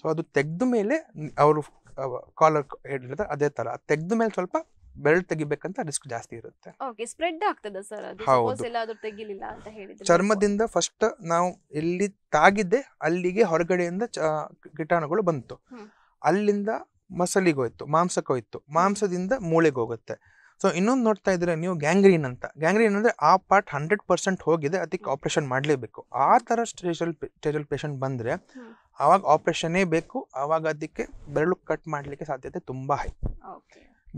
ಸೊ ಅದು ತೆಗೆದ ಮೇಲೆ ಅವರು ಕಾಲರ್ ಹೇಳಿದ್ರೆ ಅದೇ ಥರ ತೆಗೆದ ಮೇಲೆ ಸ್ವಲ್ಪ ಬೆರಳು ತೆಗಿಬೇಕಂತ ರಿಸ್ಕ್ ಜಾಸ್ತಿ ಇರುತ್ತೆ ಚರ್ಮದಿಂದ ಫಸ್ಟ್ ನಾವು ಎಲ್ಲಿ ತಾಗಿದ್ದೆ ಅಲ್ಲಿಗೆ ಹೊರಗಡೆಯಿಂದ ಕೀಟಾಣುಗಳು ಬಂತು ಅಲ್ಲಿಂದ ಮಸಲಿಗೆ ಹೋಯ್ತು ಮಾಂಸಕ್ಕೆ ಹೋಯ್ತು ಮಾಂಸದಿಂದ ಮೂಳೆಗೆ ಹೋಗುತ್ತೆ ಸೊ ಇನ್ನೊಂದು ನೋಡ್ತಾ ಇದ್ರೆ ನೀವು ಗ್ಯಾಂಗ್ರೀನ್ ಅಂತ ಗ್ಯಾಂಗ್ರೀನ್ ಅಂದ್ರೆ ಆ ಪಾರ್ಟ್ ಹಂಡ್ರೆಡ್ ಪರ್ಸೆಂಟ್ ಹೋಗಿದೆ ಅದಕ್ಕೆ ಆಪರೇಷನ್ ಮಾಡಲೇಬೇಕು ಆ ತರ ಸ್ಟೇಜಲ್ ಸ್ಟೇಜಲ್ ಪೇಷಂಟ್ ಬಂದ್ರೆ ಆವಾಗ ಆಪರೇಷನ್ ಬೇಕು ಆವಾಗ ಅದಕ್ಕೆ ಬೆರಳು ಕಟ್ ಮಾಡಲಿಕ್ಕೆ ಸಾಧ್ಯತೆ ತುಂಬಾ ಹೈ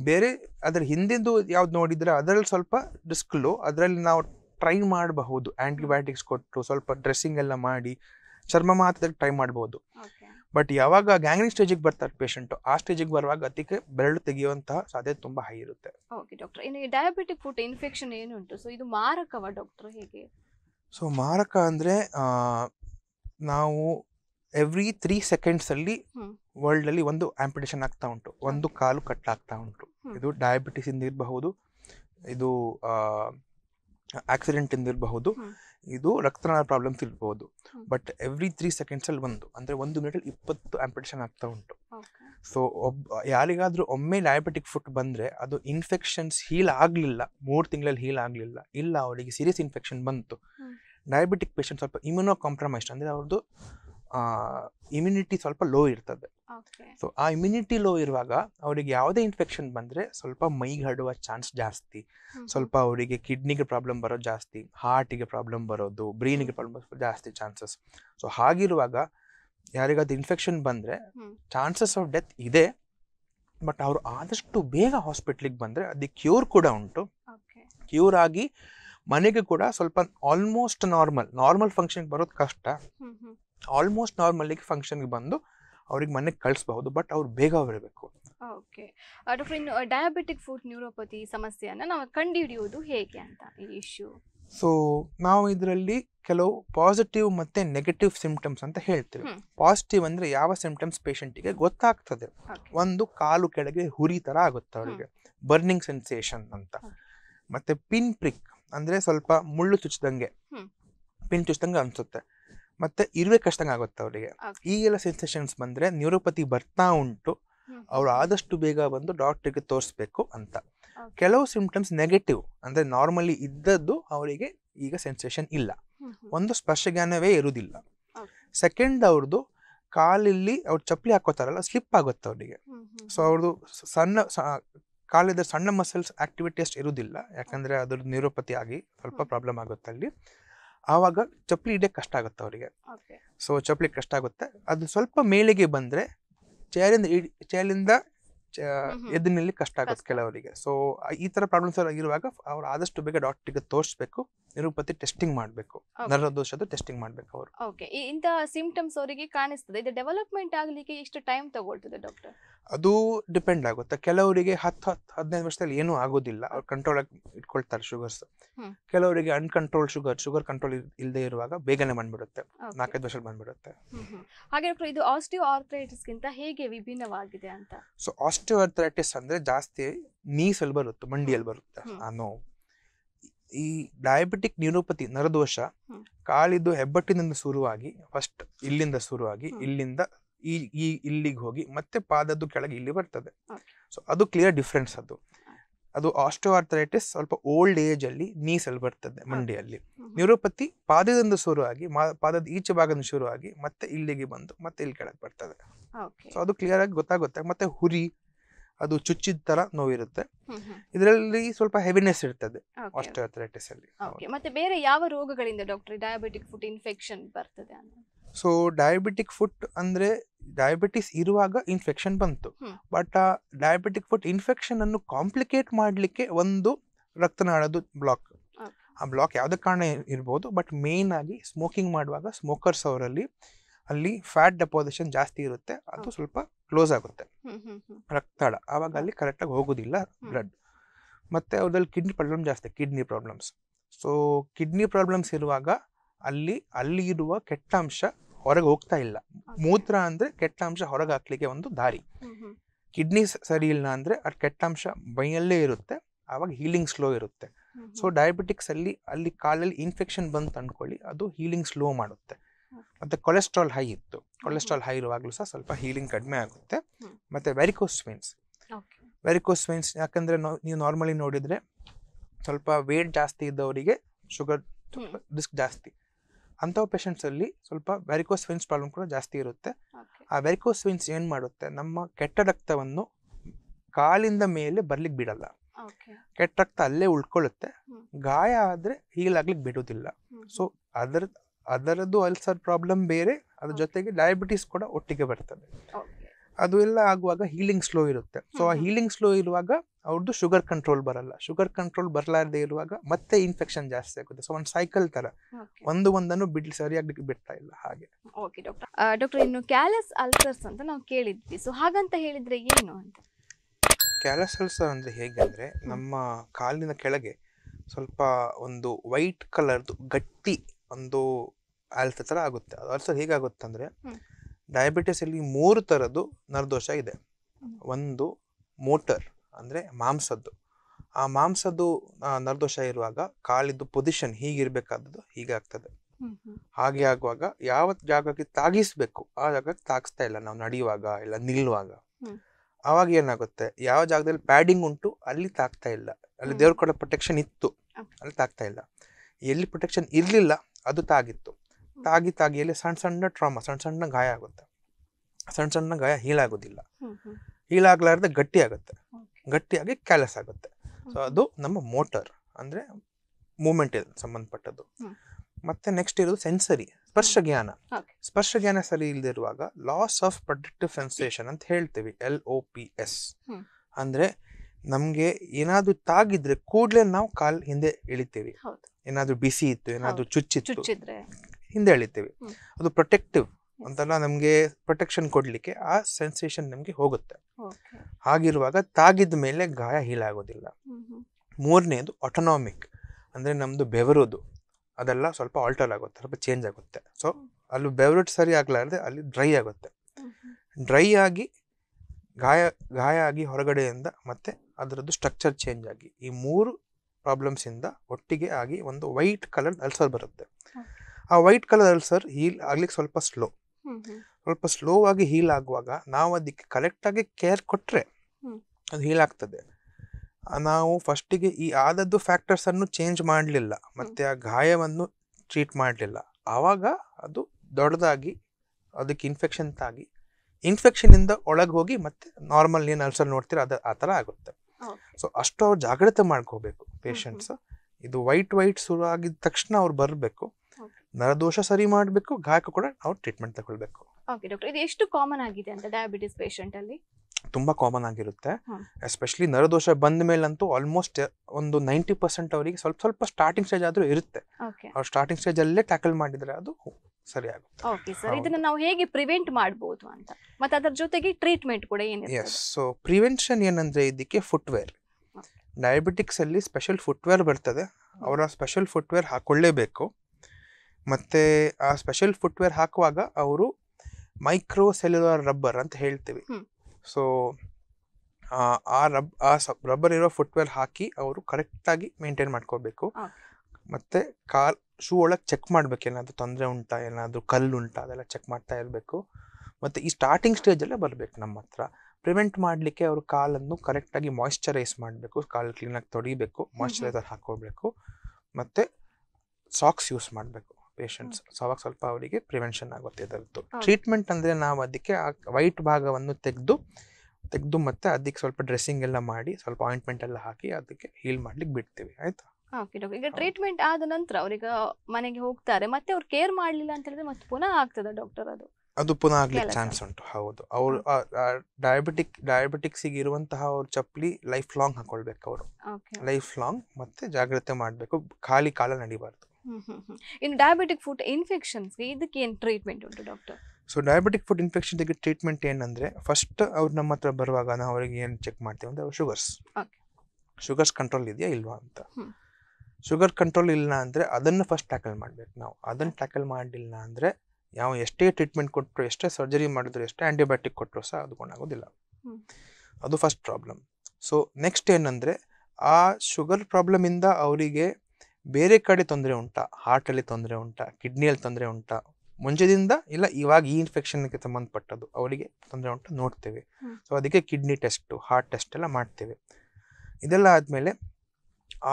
ಬೇರೆ ಅದರ ಹಿಂದಿಂದು ಯಾವ್ದು ನೋಡಿದ್ರೆ ಅದರಲ್ಲಿ ಸ್ವಲ್ಪ ರಿಸ್ಕ್ ಲೋ ಅದರಲ್ಲಿ ನಾವು ಟ್ರೈ ಮಾಡಬಹುದು ಆಂಟಿಬಯೋಟಿಕ್ಸ್ ಕೊಟ್ಟು ಸ್ವಲ್ಪ ಡ್ರೆಸ್ಸಿಂಗ್ ಎಲ್ಲ ಮಾಡಿ ಚರ್ಮ ಮಾತ್ರ ಟ್ರೈ ಮಾಡ್ಬೋದು ಬಟ್ ಯಾವಾಗ ಗ್ಯಾಂಗ್ರಿಂಗ್ ಸ್ಟೇಜಿಗೆ ಬರ್ತಾರೆ ಪೇಷಂಟ್ ಆ ಸ್ಟೇಜಿಗೆ ಬರುವಾಗ ಅದಕ್ಕೆ ಬೆರಳು ತೆಗೆಯುವಂತಹ ಸಾಧ್ಯತೆ ತುಂಬಾ ಹೈ ಇರುತ್ತೆ ಓಕೆ ಡಾಕ್ಟರ್ ಈ ಡಯಾಬಿಟಿಕ್ ಫುಡ್ ಇನ್ಫೆಕ್ಷನ್ ಏನುಂಟು ಸೊ ಇದು ಮಾರಕವ ಡಾಕ್ಟರ್ ಹೇಗೆ ಸೊ ಮಾರಕ ಅಂದ್ರೆ ನಾವು ಎವ್ರಿ ತ್ರೀ ಅಲ್ಲಿ ವರ್ಲ್ಡ್ ಅಲ್ಲಿ ಒಂದು ಆಂಪಿಟೇಷನ್ ಆಗ್ತಾ ಉಂಟು ಒಂದು ಕಾಲು ಕಟ್ ಆಗ್ತಾ ಉಂಟು ಇದು ಡಯಾಬಿಟಿಸ್ ಇಂದ ಇರಬಹುದು ಇದು ಆಕ್ಸಿಡೆಂಟ್ ಇಂದ ಇರಬಹುದು ಇದು ರಕ್ತನಾಳ ಪ್ರಾಬ್ಲಮ್ಸ್ ಇರಬಹುದು ಬಟ್ ಎವ್ರಿ ತ್ರೀ ಸೆಕೆಂಡ್ಸ್ ಅಲ್ಲಿ ಒಂದು ಅಂದ್ರೆ ಒಂದು ಮಿನಿಟ್ ಅಲ್ಲಿ ಇಪ್ಪತ್ತು ಆಂಪಿಟೇಷನ್ ಆಗ್ತಾ ಉಂಟು ಸೊ ಒಬ್ಬ ಯಾರಿಗಾದ್ರೂ ಒಮ್ಮೆ ಡಯಾಬಿಟಿಕ್ ಫುಡ್ ಬಂದ್ರೆ ಅದು ಇನ್ಫೆಕ್ಷನ್ಸ್ ಹೀಲ್ ಆಗಲಿಲ್ಲ ಮೂರು ತಿಂಗಳಲ್ಲಿ ಹೀಲ್ ಆಗಲಿಲ್ಲ ಇಲ್ಲ ಅವರಿಗೆ ಸೀರಿಯಸ್ ಇನ್ಫೆಕ್ಷನ್ ಬಂತು ಡಯಾಬಿಟಿಕ್ ಪೇಷಂಟ್ ಸ್ವಲ್ಪ ಇಮ್ಯುನೋ ಕಾಂಪ್ರಮೈಸ್ಡ್ ಅಂದರೆ ಅವ್ರದ್ದು ಇಮ್ಯುನಿಟಿ ಸ್ವಲ್ಪ ಲೋ ಇರ್ತದೆ ಸೊ ಆ ಇಮ್ಯುನಿಟಿ ಲೋ ಇರುವಾಗ ಅವರಿಗೆ ಯಾವುದೇ ಇನ್ಫೆಕ್ಷನ್ ಬಂದರೆ ಸ್ವಲ್ಪ ಮೈಗೆ ಹರಡುವ ಚಾನ್ಸ್ ಜಾಸ್ತಿ ಸ್ವಲ್ಪ ಅವರಿಗೆ ಕಿಡ್ನಿಗೆ ಪ್ರಾಬ್ಲಮ್ ಬರೋದು ಜಾಸ್ತಿ ಹಾರ್ಟಿಗೆ ಪ್ರಾಬ್ಲಮ್ ಬರೋದು ಬ್ರೈನಿಗೆ ಪ್ರಾಬ್ಲಮ್ ಜಾಸ್ತಿ ಚಾನ್ಸಸ್ ಸೊ ಹಾಗಿರುವಾಗ ಯಾರಿಗಾದ್ರು ಇನ್ಫೆಕ್ಷನ್ ಬಂದರೆ ಚಾನ್ಸಸ್ ಆಫ್ ಡೆತ್ ಇದೆ ಬಟ್ ಅವರು ಆದಷ್ಟು ಬೇಗ ಹಾಸ್ಪಿಟ್ಲಿಗೆ ಬಂದರೆ ಅದು ಕ್ಯೂರ್ ಕೂಡ ಉಂಟು ಕ್ಯೂರ್ ಆಗಿ ಮನೆಗೆ ಕೂಡ ಸ್ವಲ್ಪ ಆಲ್ಮೋಸ್ಟ್ ನಾರ್ಮಲ್ ನಾರ್ಮಲ್ ಫಂಕ್ಷನ್ ಬರೋದು ಕಷ್ಟ ಆಲ್ಮೋಸ್ಟ್ ಫಂಕ್ಷನ್ ಫಂಕ್ಷನ್ಗೆ ಬಂದು ಅವ್ರಿಗೆ ಮನೆ ಕಳಿಸ್ಬಹುದು ಬಟ್ ಅವ್ರು ಬೇಗ ಬರಬೇಕು ಓಕೆ ಡಾಕ್ಟರ್ ಇನ್ನು ಡಯಾಬಿಟಿಕ್ ಫುಡ್ ನ್ಯೂರೋಪತಿ ಸಮಸ್ಯೆಯನ್ನು ನಾವು ಕಂಡುಹಿಡಿಯುವುದು ಹೇಗೆ ಅಂತ ಈ ಇಶ್ಯೂ ಸೊ ನಾವು ಇದರಲ್ಲಿ ಕೆಲವು ಪಾಸಿಟಿವ್ ಮತ್ತು ನೆಗೆಟಿವ್ ಸಿಂಪ್ಟಮ್ಸ್ ಅಂತ ಹೇಳ್ತೀವಿ ಪಾಸಿಟಿವ್ ಅಂದರೆ ಯಾವ ಸಿಂಪ್ಟಮ್ಸ್ ಪೇಷಂಟಿಗೆ ಗೊತ್ತಾಗ್ತದೆ ಒಂದು ಕಾಲು ಕೆಳಗೆ ಹುರಿ ಥರ ಆಗುತ್ತೆ ಅವರಿಗೆ ಬರ್ನಿಂಗ್ ಸೆನ್ಸೇಷನ್ ಅಂತ ಮತ್ತು ಪಿನ್ ಪ್ರಿಕ್ ಅಂದರೆ ಸ್ವಲ್ಪ ಮುಳ್ಳು ಚುಚ್ಚದಂಗೆ ಪಿನ್ ಚುಚ್ಚದಂಗೆ ಅನಿಸುತ್ತೆ ಮತ್ತೆ ಇರುವೆ ಕಷ್ಟ ಆಗುತ್ತೆ ಅವರಿಗೆ ಈಗೆಲ್ಲ ಸೆನ್ಸೇಷನ್ಸ್ ಬಂದ್ರೆ ನ್ಯೂರೋಪತಿ ಬರ್ತಾ ಉಂಟು ಅವ್ರು ಆದಷ್ಟು ಬೇಗ ಬಂದು ಡಾಕ್ಟರ್ಗೆ ತೋರಿಸ್ಬೇಕು ಅಂತ ಕೆಲವು ಸಿಂಪ್ಟಮ್ಸ್ ನೆಗೆಟಿವ್ ಅಂದ್ರೆ ನಾರ್ಮಲಿ ಇದ್ದದ್ದು ಅವರಿಗೆ ಈಗ ಸೆನ್ಸೇಷನ್ ಇಲ್ಲ ಒಂದು ಸ್ಪರ್ಶ ಜ್ಞಾನವೇ ಇರುವುದಿಲ್ಲ ಸೆಕೆಂಡ್ ಅವ್ರದ್ದು ಕಾಲಲ್ಲಿ ಅವ್ರು ಚಪ್ಪಲಿ ಹಾಕೋತಾರಲ್ಲ ಸ್ಲಿಪ್ ಆಗುತ್ತೆ ಅವರಿಗೆ ಸೊ ಅವ್ರದ್ದು ಸಣ್ಣ ಕಾಲಿದ ಸಣ್ಣ ಮಸಲ್ಸ್ ಆಕ್ಟಿವಿಟಿ ಅಷ್ಟು ಇರುವುದಿಲ್ಲ ಯಾಕಂದ್ರೆ ಅದ್ರ ನ್ಯೂರೋಪತಿ ಆಗಿ ಸ್ವಲ್ಪ ಪ್ರಾಬ್ಲಮ್ ಆಗುತ್ತೆ ಅಲ್ಲಿ ಆವಾಗ ಚಪ್ಪಲಿ ಇಡೇ ಕಷ್ಟ ಆಗುತ್ತೆ ಅವರಿಗೆ ಸೊ ಚಪ್ಪಲಿ ಕಷ್ಟ ಆಗುತ್ತೆ ಅದು ಸ್ವಲ್ಪ ಮೇಲೆಗೆ ಬಂದರೆ ಚೇರಿಂದ ಇಡ್ ಚೇರಿಂದ ಎದ್ದು ಕಷ್ಟ ಆಗುತ್ತೆ ಕೆಲವರಿಗೆ ಸೊ ಈ ತರ ಪ್ರಾಬ್ಲಮ್ಸ್ ಇರುವಾಗ ಅವ್ರು ಆದಷ್ಟು ಬೇಗ ಡಾಕ್ಟರ್ಗೆ ತೋರಿಸ್ಬೇಕು ನಿರುಪತಿ ಟೆಸ್ಟಿಂಗ್ ಮಾಡಬೇಕು ನರದೋಷದ ಟೆಸ್ಟಿಂಗ್ ಮಾಡಬೇಕು ಅವರು ಓಕೆ ಇಂಥ ಸಿಂಪ್ಟಮ್ಸ್ ಅವರಿಗೆ ಕಾಣಿಸ್ತದೆ ಇದು ಡೆವಲಪ್ಮೆಂಟ್ ಆಗಲಿಕ್ಕೆ ಎಷ್ಟು ಟೈಮ್ ತಗೊಳ್ತದೆ ಡಾಕ್ಟರ್ ಅದು ಡಿಪೆಂಡ್ ಆಗುತ್ತೆ ಕೆಲವರಿಗೆ ಹತ್ತು ಹತ್ತು ಹದಿನೈದು ವರ್ಷದಲ್ಲಿ ಏನೂ ಆಗೋದಿಲ್ಲ ಅವ್ರು ಕಂಟ್ರೋಲ್ ಆಗಿ ಇಟ್ಕೊಳ್ತಾರೆ ಶುಗರ್ಸ್ ಕೆಲವರಿಗೆ ಅನ್ಕಂಟ್ರೋಲ್ ಶುಗರ್ ಶುಗರ್ ಕಂಟ್ರೋಲ್ ಇಲ್ಲದೆ ಇರುವಾಗ ಬೇಗನೆ ಬಂದ್ಬಿಡುತ್ತೆ ನಾಲ್ಕೈದು ವರ್ಷದಲ್ಲಿ ಬಂದ್ಬಿಡುತ್ತೆ ಹಾಗೆ ಇದು ಆಸ್ಟಿಯೋ ಆರ್ಥರೈಟಿಸ್ಗಿಂತ ಹೇಗೆ ವಿಭಿನ್ನವಾಗಿದೆ ಅಂತ ಸೊ ಆಸ್ಟ್ ಗಸ್ಟಿವ್ ಅರ್ಥರೈಟಿಸ್ ಅಂದರೆ ಜಾಸ್ತಿ ನೀಸಲ್ಲಿ ಬರುತ್ತೆ ಮಂಡಿಯಲ್ಲಿ ಬರುತ್ತೆ ಆ ನೋವು ಈ ಡಯಾಬಿಟಿಕ್ ನ್ಯೂರೋಪತಿ ನರದೋಷ ಕಾಳಿದ್ದು ಹೆಬ್ಬಟ್ಟಿನಿಂದ ಶುರುವಾಗಿ ಫಸ್ಟ್ ಇಲ್ಲಿಂದ ಶುರುವಾಗಿ ಇಲ್ಲಿಂದ ಈ ಈ ಇಲ್ಲಿಗೆ ಹೋಗಿ ಮತ್ತೆ ಪಾದದ್ದು ಕೆಳಗೆ ಇಲ್ಲಿ ಬರ್ತದೆ ಸೊ ಅದು ಕ್ಲಿಯರ್ ಡಿಫ್ರೆನ್ಸ್ ಅದು ಅದು ಆಸ್ಟೋಆರ್ಥರೈಟಿಸ್ ಸ್ವಲ್ಪ ಓಲ್ಡ್ ಏಜ್ ಅಲ್ಲಿ ನೀಸಲ್ಲಿ ಬರ್ತದೆ ಮಂಡಿಯಲ್ಲಿ ನ್ಯೂರೋಪತಿ ಪಾದದಿಂದ ಶುರುವಾಗಿ ಪಾದದ ಈಚೆ ಭಾಗದಿಂದ ಶುರುವಾಗಿ ಮತ್ತೆ ಇಲ್ಲಿಗೆ ಬಂದು ಮತ್ತೆ ಇಲ್ಲಿ ಕೆಳಗೆ ಬರ್ತದೆ ಸೊ ಅದು ಕ್ಲಿಯರ್ ಆಗಿ ಗೊತ್ತಾಗುತ್ತೆ ಮತ್ತೆ ಹುರಿ ಅದು ಚುಚ್ಚಿದ ತರ ನೋವಿರುತ್ತೆ ಇದರಲ್ಲಿ ಸ್ವಲ್ಪ ಹೆವಿನೆಸ್ ಇರ್ತದೆ ಆಸ್ಟೋಥರೈಟಿಸ್ ಅಲ್ಲಿ ಮತ್ತೆ ಬೇರೆ ಯಾವ ರೋಗಗಳಿಂದ ಡಾಕ್ಟರ್ ಡಯಾಬಿಟಿಕ್ ಫುಟ್ ಇನ್ಫೆಕ್ಷನ್ ಬರ್ತದೆ ಸೊ ಡಯಾಬಿಟಿಕ್ ಫುಟ್ ಅಂದ್ರೆ ಡಯಾಬಿಟಿಸ್ ಇರುವಾಗ ಇನ್ಫೆಕ್ಷನ್ ಬಂತು ಬಟ್ ಆ ಡಯಾಬಿಟಿಕ್ ಫುಟ್ ಇನ್ಫೆಕ್ಷನ್ ಅನ್ನು ಕಾಂಪ್ಲಿಕೇಟ್ ಮಾಡಲಿಕ್ಕೆ ಒಂದು ರಕ್ತನಾಳದ ಬ್ಲಾಕ್ ಆ ಬ್ಲಾಕ್ ಯಾವುದೇ ಕಾರಣ ಇರ್ಬೋದು ಬಟ್ ಮೇನ್ ಆಗಿ ಸ್ಮೋಕಿಂಗ್ ಮಾಡುವಾಗ ಸ್ಮೋಕರ್ಸ್ ಅವರಲ್ಲಿ ಅಲ್ಲಿ ಫ್ಯಾಟ್ ಡೆಪೋಸಿಷನ್ ಜಾಸ್ತಿ ಇರುತ್ತೆ ಅದು ಸ್ವಲ್ಪ ಕ್ಲೋಸ್ ಆಗುತ್ತೆ ರಕ್ತಾಳ ಆವಾಗ ಅಲ್ಲಿ ಕರೆಕ್ಟಾಗಿ ಹೋಗೋದಿಲ್ಲ ಬ್ಲಡ್ ಮತ್ತೆ ಅದ್ರಲ್ಲಿ ಕಿಡ್ನಿ ಪ್ರಾಬ್ಲಮ್ ಜಾಸ್ತಿ kidney problems so kidney problems ಇರುವಾಗ ಅಲ್ಲಿ ಅಲ್ಲಿ ಇರುವ ಕೆಟ್ಟ ಅಂಶ ಹೊರಗೆ ಹೋಗ್ತಾ ಇಲ್ಲ ಮೂತ್ರ ಅಂದರೆ ಕೆಟ್ಟ ಅಂಶ ಹೊರಗೆ ಹಾಕ್ಲಿಕ್ಕೆ ಒಂದು ದಾರಿ ಕಿಡ್ನಿ ಸರಿ ಇಲ್ಲ ಅಂದರೆ ಅದು ಕೆಟ್ಟ ಅಂಶ ಮೈಯಲ್ಲೇ ಇರುತ್ತೆ ಆವಾಗ ಹೀಲಿಂಗ್ ಸ್ಲೋ ಇರುತ್ತೆ ಸೊ ಡಯಾಬಿಟಿಕ್ಸಲ್ಲಿ ಅಲ್ಲಿ ಕಾಲಲ್ಲಿ ಇನ್ಫೆಕ್ಷನ್ ಬಂದು ಅಂದ್ಕೊಳ್ಳಿ ಅದು ಹೀಲಿಂಗ್ ಸ್ಲೋ ಮಾಡುತ್ತೆ ಮತ್ತು ಕೊಲೆಸ್ಟ್ರಾಲ್ ಹೈ ಇತ್ತು ಕೊಲೆಸ್ಟ್ರಾಲ್ ಹೈ ಇರುವಾಗಲೂ ಸಹ ಸ್ವಲ್ಪ ಹೀಲಿಂಗ್ ಕಡಿಮೆ ಆಗುತ್ತೆ ಮತ್ತು ವೆರಿಕೋಸ್ ವೈನ್ಸ್ ವೆರಿಕೋಸ್ ವೈನ್ಸ್ ಯಾಕಂದರೆ ನೀವು ನಾರ್ಮಲಿ ನೋಡಿದರೆ ಸ್ವಲ್ಪ ವೇಟ್ ಜಾಸ್ತಿ ಇದ್ದವರಿಗೆ ಶುಗರ್ ರಿಸ್ಕ್ ಜಾಸ್ತಿ ಅಂಥ ಪೇಷಂಟ್ಸಲ್ಲಿ ಸ್ವಲ್ಪ ವೆರಿಕೋಸ್ ವೈನ್ಸ್ ಪ್ರಾಬ್ಲಮ್ ಕೂಡ ಜಾಸ್ತಿ ಇರುತ್ತೆ ಆ ವೆರಿಕೋಸ್ ವೈನ್ಸ್ ಏನು ಮಾಡುತ್ತೆ ನಮ್ಮ ಕೆಟ್ಟ ರಕ್ತವನ್ನು ಕಾಲಿಂದ ಮೇಲೆ ಬರ್ಲಿಕ್ಕೆ ಬಿಡಲ್ಲ ಕೆಟ್ಟ ರಕ್ತ ಅಲ್ಲೇ ಉಳ್ಕೊಳ್ಳುತ್ತೆ ಗಾಯ ಆದರೆ ಹೀಲಾಗ್ಲಿಕ್ಕೆ ಬಿಡೋದಿಲ್ಲ ಸೊ ಅದರ ಅದರದ್ದು ಅಲ್ಸರ್ ಪ್ರಾಬ್ಲಮ್ ಬೇರೆ ಅದ್ರ ಜೊತೆಗೆ ಡಯಾಬಿಟಿಸ್ ಕೂಡ ಒಟ್ಟಿಗೆ ಬರ್ತದೆ ಅದು ಎಲ್ಲ ಆಗುವಾಗ ಹೀಲಿಂಗ್ ಸ್ಲೋ ಇರುತ್ತೆ ಸೊ ಆ ಹೀಲಿಂಗ್ ಸ್ಲೋ ಇರುವಾಗ ಅವ್ರದ್ದು ಶುಗರ್ ಕಂಟ್ರೋಲ್ ಬರಲ್ಲ ಶುಗರ್ ಕಂಟ್ರೋಲ್ ಬರಲಾರದೆ ಇರುವಾಗ ಮತ್ತೆ ಇನ್ಫೆಕ್ಷನ್ ಜಾಸ್ತಿ ಆಗುತ್ತೆ ಸೊ ಒಂದು ಸೈಕಲ್ ತರ ಒಂದು ಒಂದನ್ನು ಬಿಡ್ಲಿ ಸರಿಯಾಗಿ ಬಿಡ್ತಾ ಇಲ್ಲ ಹಾಗೆ ಓಕೆ ಡಾಕ್ಟರ್ ಡಾಕ್ಟರ್ ಇನ್ನು ಕ್ಯಾಲಸ್ ಅಲ್ಸರ್ಸ್ ಅಂತ ನಾವು ಕೇಳಿದ್ವಿ ಸೊ ಹಾಗಂತ ಹೇಳಿದ್ರೆ ಏನು ಅಂತ ಕ್ಯಾಲಸ್ ಅಲ್ಸರ್ ಅಂದ್ರೆ ಹೇಗೆ ಅಂದ್ರೆ ನಮ್ಮ ಕಾಲಿನ ಕೆಳಗೆ ಸ್ವಲ್ಪ ಒಂದು ವೈಟ್ ಕಲರ್ದು ಗಟ್ಟಿ ಒಂದು ಅಲ್ಸರ್ ಥರ ಆಗುತ್ತೆ ಅದು ಅಲ್ಸರ್ ಡಯಾಬಿಟಿಸ್ ಅಲ್ಲಿ ಮೂರು ಥರದ್ದು ನರದೋಷ ಇದೆ ಒಂದು ಮೋಟರ್ ಅಂದರೆ ಮಾಂಸದ್ದು ಆ ಮಾಂಸದ್ದು ನರದೋಷ ಇರುವಾಗ ಕಾಲಿದ್ದು ಪೊಸಿಷನ್ ಹೀಗಿರಬೇಕಾದದ್ದು ಹೀಗಾಗ್ತದೆ ಹಾಗೆ ಆಗುವಾಗ ಯಾವ ಜಾಗಕ್ಕೆ ತಾಗಿಸ್ಬೇಕು ಆ ಜಾಗಕ್ಕೆ ತಾಗಿಸ್ತಾ ಇಲ್ಲ ನಾವು ನಡೆಯುವಾಗ ಇಲ್ಲ ನಿಲ್ಲುವಾಗ ಆವಾಗ ಏನಾಗುತ್ತೆ ಯಾವ ಜಾಗದಲ್ಲಿ ಪ್ಯಾಡಿಂಗ್ ಉಂಟು ಅಲ್ಲಿ ತಾಗ್ತಾ ಇಲ್ಲ ಅಲ್ಲಿ ದೇವ್ರ ಕಡೆ ಪ್ರೊಟೆಕ್ಷನ್ ಇತ್ತು ಅಲ್ಲಿ ತಾಗ್ತಾ ಇಲ್ಲ ಎಲ್ಲಿ ಪ್ರೊಟೆಕ್ಷನ್ ಇರಲಿಲ್ಲ ಅದು ತಾಗಿತ್ತು ತಾಗಿ ತಾಗಿಯಲ್ಲಿ ಸಣ್ಣ ಸಣ್ಣ ಟ್ರಾಮಾ ಸಣ್ಣ ಸಣ್ಣ ಗಾಯ ಆಗುತ್ತೆ ಸಣ್ಣ ಸಣ್ಣ ಗಾಯ ಹೀಳಾಗೋದಿಲ್ಲ ಹೀಳಾಗಲಾರ್ದೆ ಗಟ್ಟಿ ಆಗುತ್ತೆ ಗಟ್ಟಿಯಾಗಿ ಕ್ಯಾಲಸ್ ಆಗುತ್ತೆ ಸೊ ಅದು ನಮ್ಮ ಮೋಟರ್ ಅಂದರೆ ಮೂಮೆಂಟ್ ಸಂಬಂಧಪಟ್ಟದ್ದು ಮತ್ತೆ ನೆಕ್ಸ್ಟ್ ಇರೋದು ಸೆನ್ಸರಿ ಸ್ಪರ್ಶ ಜ್ಞಾನ ಸ್ಪರ್ಶ ಜ್ಞಾನ ಸರಿ ಇಲ್ದಿರುವಾಗ ಲಾಸ್ ಆಫ್ ಪ್ರೊಡಕ್ಟಿವ್ ಸೆನ್ಸೇಷನ್ ಅಂತ ಹೇಳ್ತೀವಿ ಎಲ್ ಓ ಪಿ ಎಸ್ ಅಂದ್ರೆ ನಮಗೆ ಏನಾದ್ರೂ ತಾಗಿದ್ರೆ ಕೂಡಲೇ ನಾವು ಕಾಲ್ ಹಿಂದೆ ಇಳಿತೇವೆ ಏನಾದ್ರೂ ಬಿಸಿ ಇತ್ತು ಏನಾದ್ರೂ ಚುಚ್ಚಿತ್ತು ಹಿಂದೆ ಎಳಿತೇವೆ ಅದು ಪ್ರೊಟೆಕ್ಟಿವ್ ಅಂತೆಲ್ಲ ನಮಗೆ ಪ್ರೊಟೆಕ್ಷನ್ ಕೊಡಲಿಕ್ಕೆ ಆ ಸೆನ್ಸೇಷನ್ ನಮಗೆ ಹೋಗುತ್ತೆ ಹಾಗಿರುವಾಗ ತಾಗಿದ ಮೇಲೆ ಗಾಯ ಹೀಲಾಗೋದಿಲ್ಲ ಮೂರನೇದು ಆಟೋನಾಮಿಕ್ ಅಂದರೆ ನಮ್ಮದು ಬೆವರೋದು ಅದೆಲ್ಲ ಸ್ವಲ್ಪ ಆಲ್ಟರ್ ಆಗುತ್ತೆ ಸ್ವಲ್ಪ ಚೇಂಜ್ ಆಗುತ್ತೆ ಸೊ ಅಲ್ಲಿ ಬೆವರೋಟ್ ಸರಿ ಆಗ್ಲಾರ್ದೆ ಅಲ್ಲಿ ಡ್ರೈ ಆಗುತ್ತೆ ಡ್ರೈ ಆಗಿ ಗಾಯ ಗಾಯ ಆಗಿ ಹೊರಗಡೆಯಿಂದ ಮತ್ತು ಅದರದ್ದು ಸ್ಟ್ರಕ್ಚರ್ ಚೇಂಜ್ ಆಗಿ ಈ ಮೂರು ಪ್ರಾಬ್ಲಮ್ಸಿಂದ ಒಟ್ಟಿಗೆ ಆಗಿ ಒಂದು ವೈಟ್ ಕಲರ್ ಅಲ್ಸರ್ ಬರುತ್ತೆ ಆ ವೈಟ್ ಕಲರ್ ಅಲ್ಸರ್ ಹೀಲ್ ಆಗ್ಲಿಕ್ಕೆ ಸ್ವಲ್ಪ ಸ್ಲೋ ಸ್ವಲ್ಪ ಸ್ಲೋ ಆಗಿ ಹೀಲ್ ಆಗುವಾಗ ನಾವು ಅದಕ್ಕೆ ಕರೆಕ್ಟಾಗಿ ಕೇರ್ ಕೊಟ್ಟರೆ ಅದು ಹೀಲ್ ಆಗ್ತದೆ ನಾವು ಫಸ್ಟಿಗೆ ಈ ಆದದ್ದು ಫ್ಯಾಕ್ಟರ್ಸನ್ನು ಚೇಂಜ್ ಮಾಡಲಿಲ್ಲ ಮತ್ತು ಆ ಗಾಯವನ್ನು ಟ್ರೀಟ್ ಮಾಡಲಿಲ್ಲ ಆವಾಗ ಅದು ದೊಡ್ಡದಾಗಿ ಅದಕ್ಕೆ ಇನ್ಫೆಕ್ಷನ್ ತಾಗಿ ಇಂದ ಒಳಗೆ ಹೋಗಿ ಮತ್ತೆ ನಾರ್ಮಲ್ ಏನು ಅಲ್ಸರ್ ನೋಡ್ತೀರ ಅದು ಆ ಥರ ಆಗುತ್ತೆ ಸೊ ಅಷ್ಟು ಅವ್ರು ಜಾಗ್ರತೆ ಮಾಡ್ಕೋಬೇಕು ಪೇಷಂಟ್ಸ್ ಇದು ವೈಟ್ ವೈಟ್ ಶುರು ಆಗಿದ ತಕ್ಷಣ ಅವ್ರು ಬರಬೇಕು ನರದೋಷ ಸರಿ ಮಾಡಬೇಕು ಗಾಯಕ ಕೂಡ ಅವ್ರು ಟ್ರೀಟ್ಮೆಂಟ್ ತಗೊಳ್ಬೇಕು ಓಕೆ ಡಾಕ್ಟರ್ ಇದು ಎಷ್ಟು ಕಾಮನ್ ಆಗಿದೆ ಅಂತ ಡಯಾಬಿಟಿಸ್ ಪೇಷಂಟ್ ಅಲ್ಲಿ ತುಂಬಾ ಕಾಮನ್ ಆಗಿರುತ್ತೆ ಎಸ್ಪೆಷಲಿ ನರದೋಷ ಬಂದ ಮೇಲಂತೂ ಆಲ್ಮೋಸ್ಟ್ ಒಂದು ನೈಂಟಿ ಪರ್ಸೆಂಟ್ ಅವರಿಗೆ ಸ್ವಲ್ಪ ಸ್ವಲ್ಪ ಸ್ಟಾರ್ಟಿಂಗ್ ಸ್ಟೇಜ್ ಆದ್ರೂ ಇರುತ್ತೆ ಅವ್ರು ಸ್ಟಾರ್ಟಿಂಗ್ ಸ್ಟೇಜಲ್ಲೇ ಟ್ಯಾಕಲ್ ಮಾಡಿದ್ರೆ ಅದು ಸರಿ ಓಕೆ ಸರ್ ಇದನ್ನ ನಾವು ಹೇಗೆ ಪ್ರಿವೆಂಟ್ ಮಾಡಬಹುದು ಅಂತ ಮತ್ತೆ ಅದರ ಜೊತೆಗೆ ಟ್ರೀಟ್ಮೆಂಟ್ ಕೂಡ ಏನಿದೆ ಸೊ ಪ್ರಿವೆನ್ಷನ್ ಏನಂದ್ರೆ ಇದಕ್ಕೆ ಫುಟ್ವೇರ್ ಡಯಾಬಿಟಿಕ್ಸ್ ಅಲ್ಲಿ ಸ್ಪೆಷಲ್ ಫುಟ್ವೇರ್ ಬರ್ತದೆ ಅವರ ಸ್ಪೆಷಲ್ ಫುಟ್ವೇರ್ ಹಾಕೊಳ್ಳೇಬೇಕು ಮತ್ತೆ ಆ ಸ್ಪೆಷಲ್ ಫುಟ್ವೇರ್ ಹಾಕುವಾಗ ಅವರು ಮೈಕ್ರೋ ಸೆಲ್ಯುಲರ್ ರಬ್ಬರ್ ಅಂತ ಹೇಳ್ತೀವಿ ಸೊ ಆ ರಬ್ ಆ ರಬ್ಬರ್ ಇರೋ ಫುಟ್ವೇರ್ ಹಾಕಿ ಅವರು ಕರೆಕ್ಟಾಗಿ ಮೇಂಟೈನ್ ಮಾಡ್ಕೋಬೇಕು ಮತ್ತೆ ಕಾಲ್ ಶೂ ಒಳಗೆ ಚೆಕ್ ಮಾಡಬೇಕು ಏನಾದರೂ ತೊಂದರೆ ಉಂಟಾ ಏನಾದರೂ ಕಲ್ಲು ಉಂಟಾ ಅದೆಲ್ಲ ಚೆಕ್ ಮಾಡ್ತಾ ಇರಬೇಕು ಮತ್ತು ಈ ಸ್ಟಾರ್ಟಿಂಗ್ ಸ್ಟೇಜಲ್ಲೇ ಬರಬೇಕು ನಮ್ಮ ಹತ್ರ ಪ್ರಿವೆಂಟ್ ಮಾಡಲಿಕ್ಕೆ ಅವರು ಕಾಲನ್ನು ಕರೆಕ್ಟಾಗಿ ಮಾಯ್ಶ್ಚರೈಸ್ ಮಾಡಬೇಕು ಕಾಲು ಕ್ಲೀನಾಗಿ ತೊಡಿಬೇಕು ಮಾಯ್ಶ್ಚರೈಸರ್ ಹಾಕ್ಕೊಳ್ಬೇಕು ಮತ್ತು ಸಾಕ್ಸ್ ಯೂಸ್ ಮಾಡಬೇಕು ಪೇಷಂಟ್ಸ್ ಸವಾಗ ಸ್ವಲ್ಪ ಅವರಿಗೆ ಪ್ರಿವೆನ್ಷನ್ ಆಗುತ್ತೆ ಇದರದ್ದು ಟ್ರೀಟ್ಮೆಂಟ್ ಅಂದರೆ ನಾವು ಅದಕ್ಕೆ ಆ ವೈಟ್ ಭಾಗವನ್ನು ತೆಗೆದು ತೆಗೆದು ಮತ್ತು ಅದಕ್ಕೆ ಸ್ವಲ್ಪ ಡ್ರೆಸ್ಸಿಂಗ್ ಎಲ್ಲ ಮಾಡಿ ಸ್ವಲ್ಪ ಆಯಿಂಟ್ಮೆಂಟ್ ಎಲ್ಲ ಹಾಕಿ ಅದಕ್ಕೆ ಹೀಲ್ ಮಾಡ್ಲಿಕ್ಕೆ ಬಿಡ್ತೀವಿ ಆಯಿತಾ ಈಗ ಟ್ರೀಟ್ಮೆಂಟ್ ಆದ ನಂತರ ಅವರಿಗೆ ಮನೆಗೆ ಹೋಗ್ತಾರೆ ಮತ್ತೆ ಅವ್ರು ಕೇರ್ ಮಾಡಲಿಲ್ಲ ಅಂತ ಹೇಳಿದ್ರೆ ಮತ್ತೆ ಪುನಃ ಆಗ್ತದ ಡಾಕ್ಟರ್ ಅದು ಅದು ಪುನಃ ಆಗ್ಲಿಕ್ಕೆ ಚಾನ್ಸ್ ಉಂಟು ಹೌದು ಅವರು ಡಯಾಬಿಟಿಕ್ ಡಯಾಬಿಟಿಕ್ಸಿಗೆ ಇರುವಂತಹ ಅವ್ರ ಚಪ್ಪಲಿ ಲೈಫ್ ಲಾಂಗ್ ಹಾಕೊಳ್ಬೇಕು ಅವರು ಲೈಫ್ ಲಾಂಗ್ ಮತ್ತೆ ಜಾಗ್ರತೆ ಮಾಡಬೇಕು ಖಾಲಿ ಕಾಲ ನಡಿಬಾರ್ದು ಇನ್ ಡಯಾಬಿಟಿಕ್ ಫುಡ್ ಗೆ ಇದಕ್ಕೆ ಏನು ಟ್ರೀಟ್ಮೆಂಟ್ ಉಂಟು ಡಾಕ್ಟರ್ ಸೊ ಡಯಾಬಿಟಿಕ್ ಫುಡ್ ಇನ್ಫೆಕ್ಷನ್ಗೆ ಟ್ರೀಟ್ಮೆಂಟ್ ಏನಂದರೆ ಫಸ್ಟ್ ಅವ್ರು ನಮ್ಮ ಹತ್ರ ಬರುವಾಗ ನಾವು ಅವ್ರಿಗೆ ಏನು ಚೆಕ್ ಮಾಡ್ತೀವಿ ಅಂದ್ರೆ ಶುಗರ್ಸ್ ಶುಗರ್ಸ್ ಕಂಟ್ರೋಲ್ ಇದೆಯಾ ಇಲ್ವಾ ಅಂತ ಶುಗರ್ ಕಂಟ್ರೋಲ್ ಇಲ್ಲ ಅಂದರೆ ಅದನ್ನು ಫಸ್ಟ್ ಟ್ಯಾಕಲ್ ಮಾಡಬೇಕು ನಾವು ಅದನ್ನು ಟ್ಯಾಕಲ್ ಮಾಡಿಲ್ಲ ಅಂದರೆ ಯಾವ ಎಷ್ಟೇ ಟ್ರೀಟ್ಮೆಂಟ್ ಕೊಟ್ಟರು ಎಷ್ಟೇ ಸರ್ಜರಿ ಮಾಡಿದ್ರು ಎಷ್ಟೇ ಆ್ಯಂಟಿಬಯೋಟಿಕ್ ಕೊಟ್ಟರು ಸಹ ಅದು ಗುಣಾಗೋದಿಲ್ಲ ಅದು ಫಸ್ಟ್ ಪ್ರಾಬ್ಲಮ್ ಸೊ ನೆಕ್ಸ್ಟ್ ಏನಂದರೆ ಆ ಶುಗರ್ ಪ್ರಾಬ್ಲಮಿಂದ ಅವರಿಗೆ ಬೇರೆ ಕಡೆ ತೊಂದರೆ ಉಂಟಾ ಹಾರ್ಟಲ್ಲಿ ತೊಂದರೆ ಉಂಟಾ ಕಿಡ್ನಿಯಲ್ಲಿ ತೊಂದರೆ ಉಂಟಾ ಮುಂಚೆದಿಂದ ಇಲ್ಲ ಇವಾಗ ಈ ಇನ್ಫೆಕ್ಷನ್ಗೆ ಸಂಬಂಧಪಟ್ಟದ್ದು ಅವರಿಗೆ ತೊಂದರೆ ಉಂಟು ನೋಡ್ತೇವೆ ಸೊ ಅದಕ್ಕೆ ಕಿಡ್ನಿ ಟೆಸ್ಟು ಹಾರ್ಟ್ ಟೆಸ್ಟ್ ಎಲ್ಲ ಮಾಡ್ತೇವೆ ಇದೆಲ್ಲ ಆದಮೇಲೆ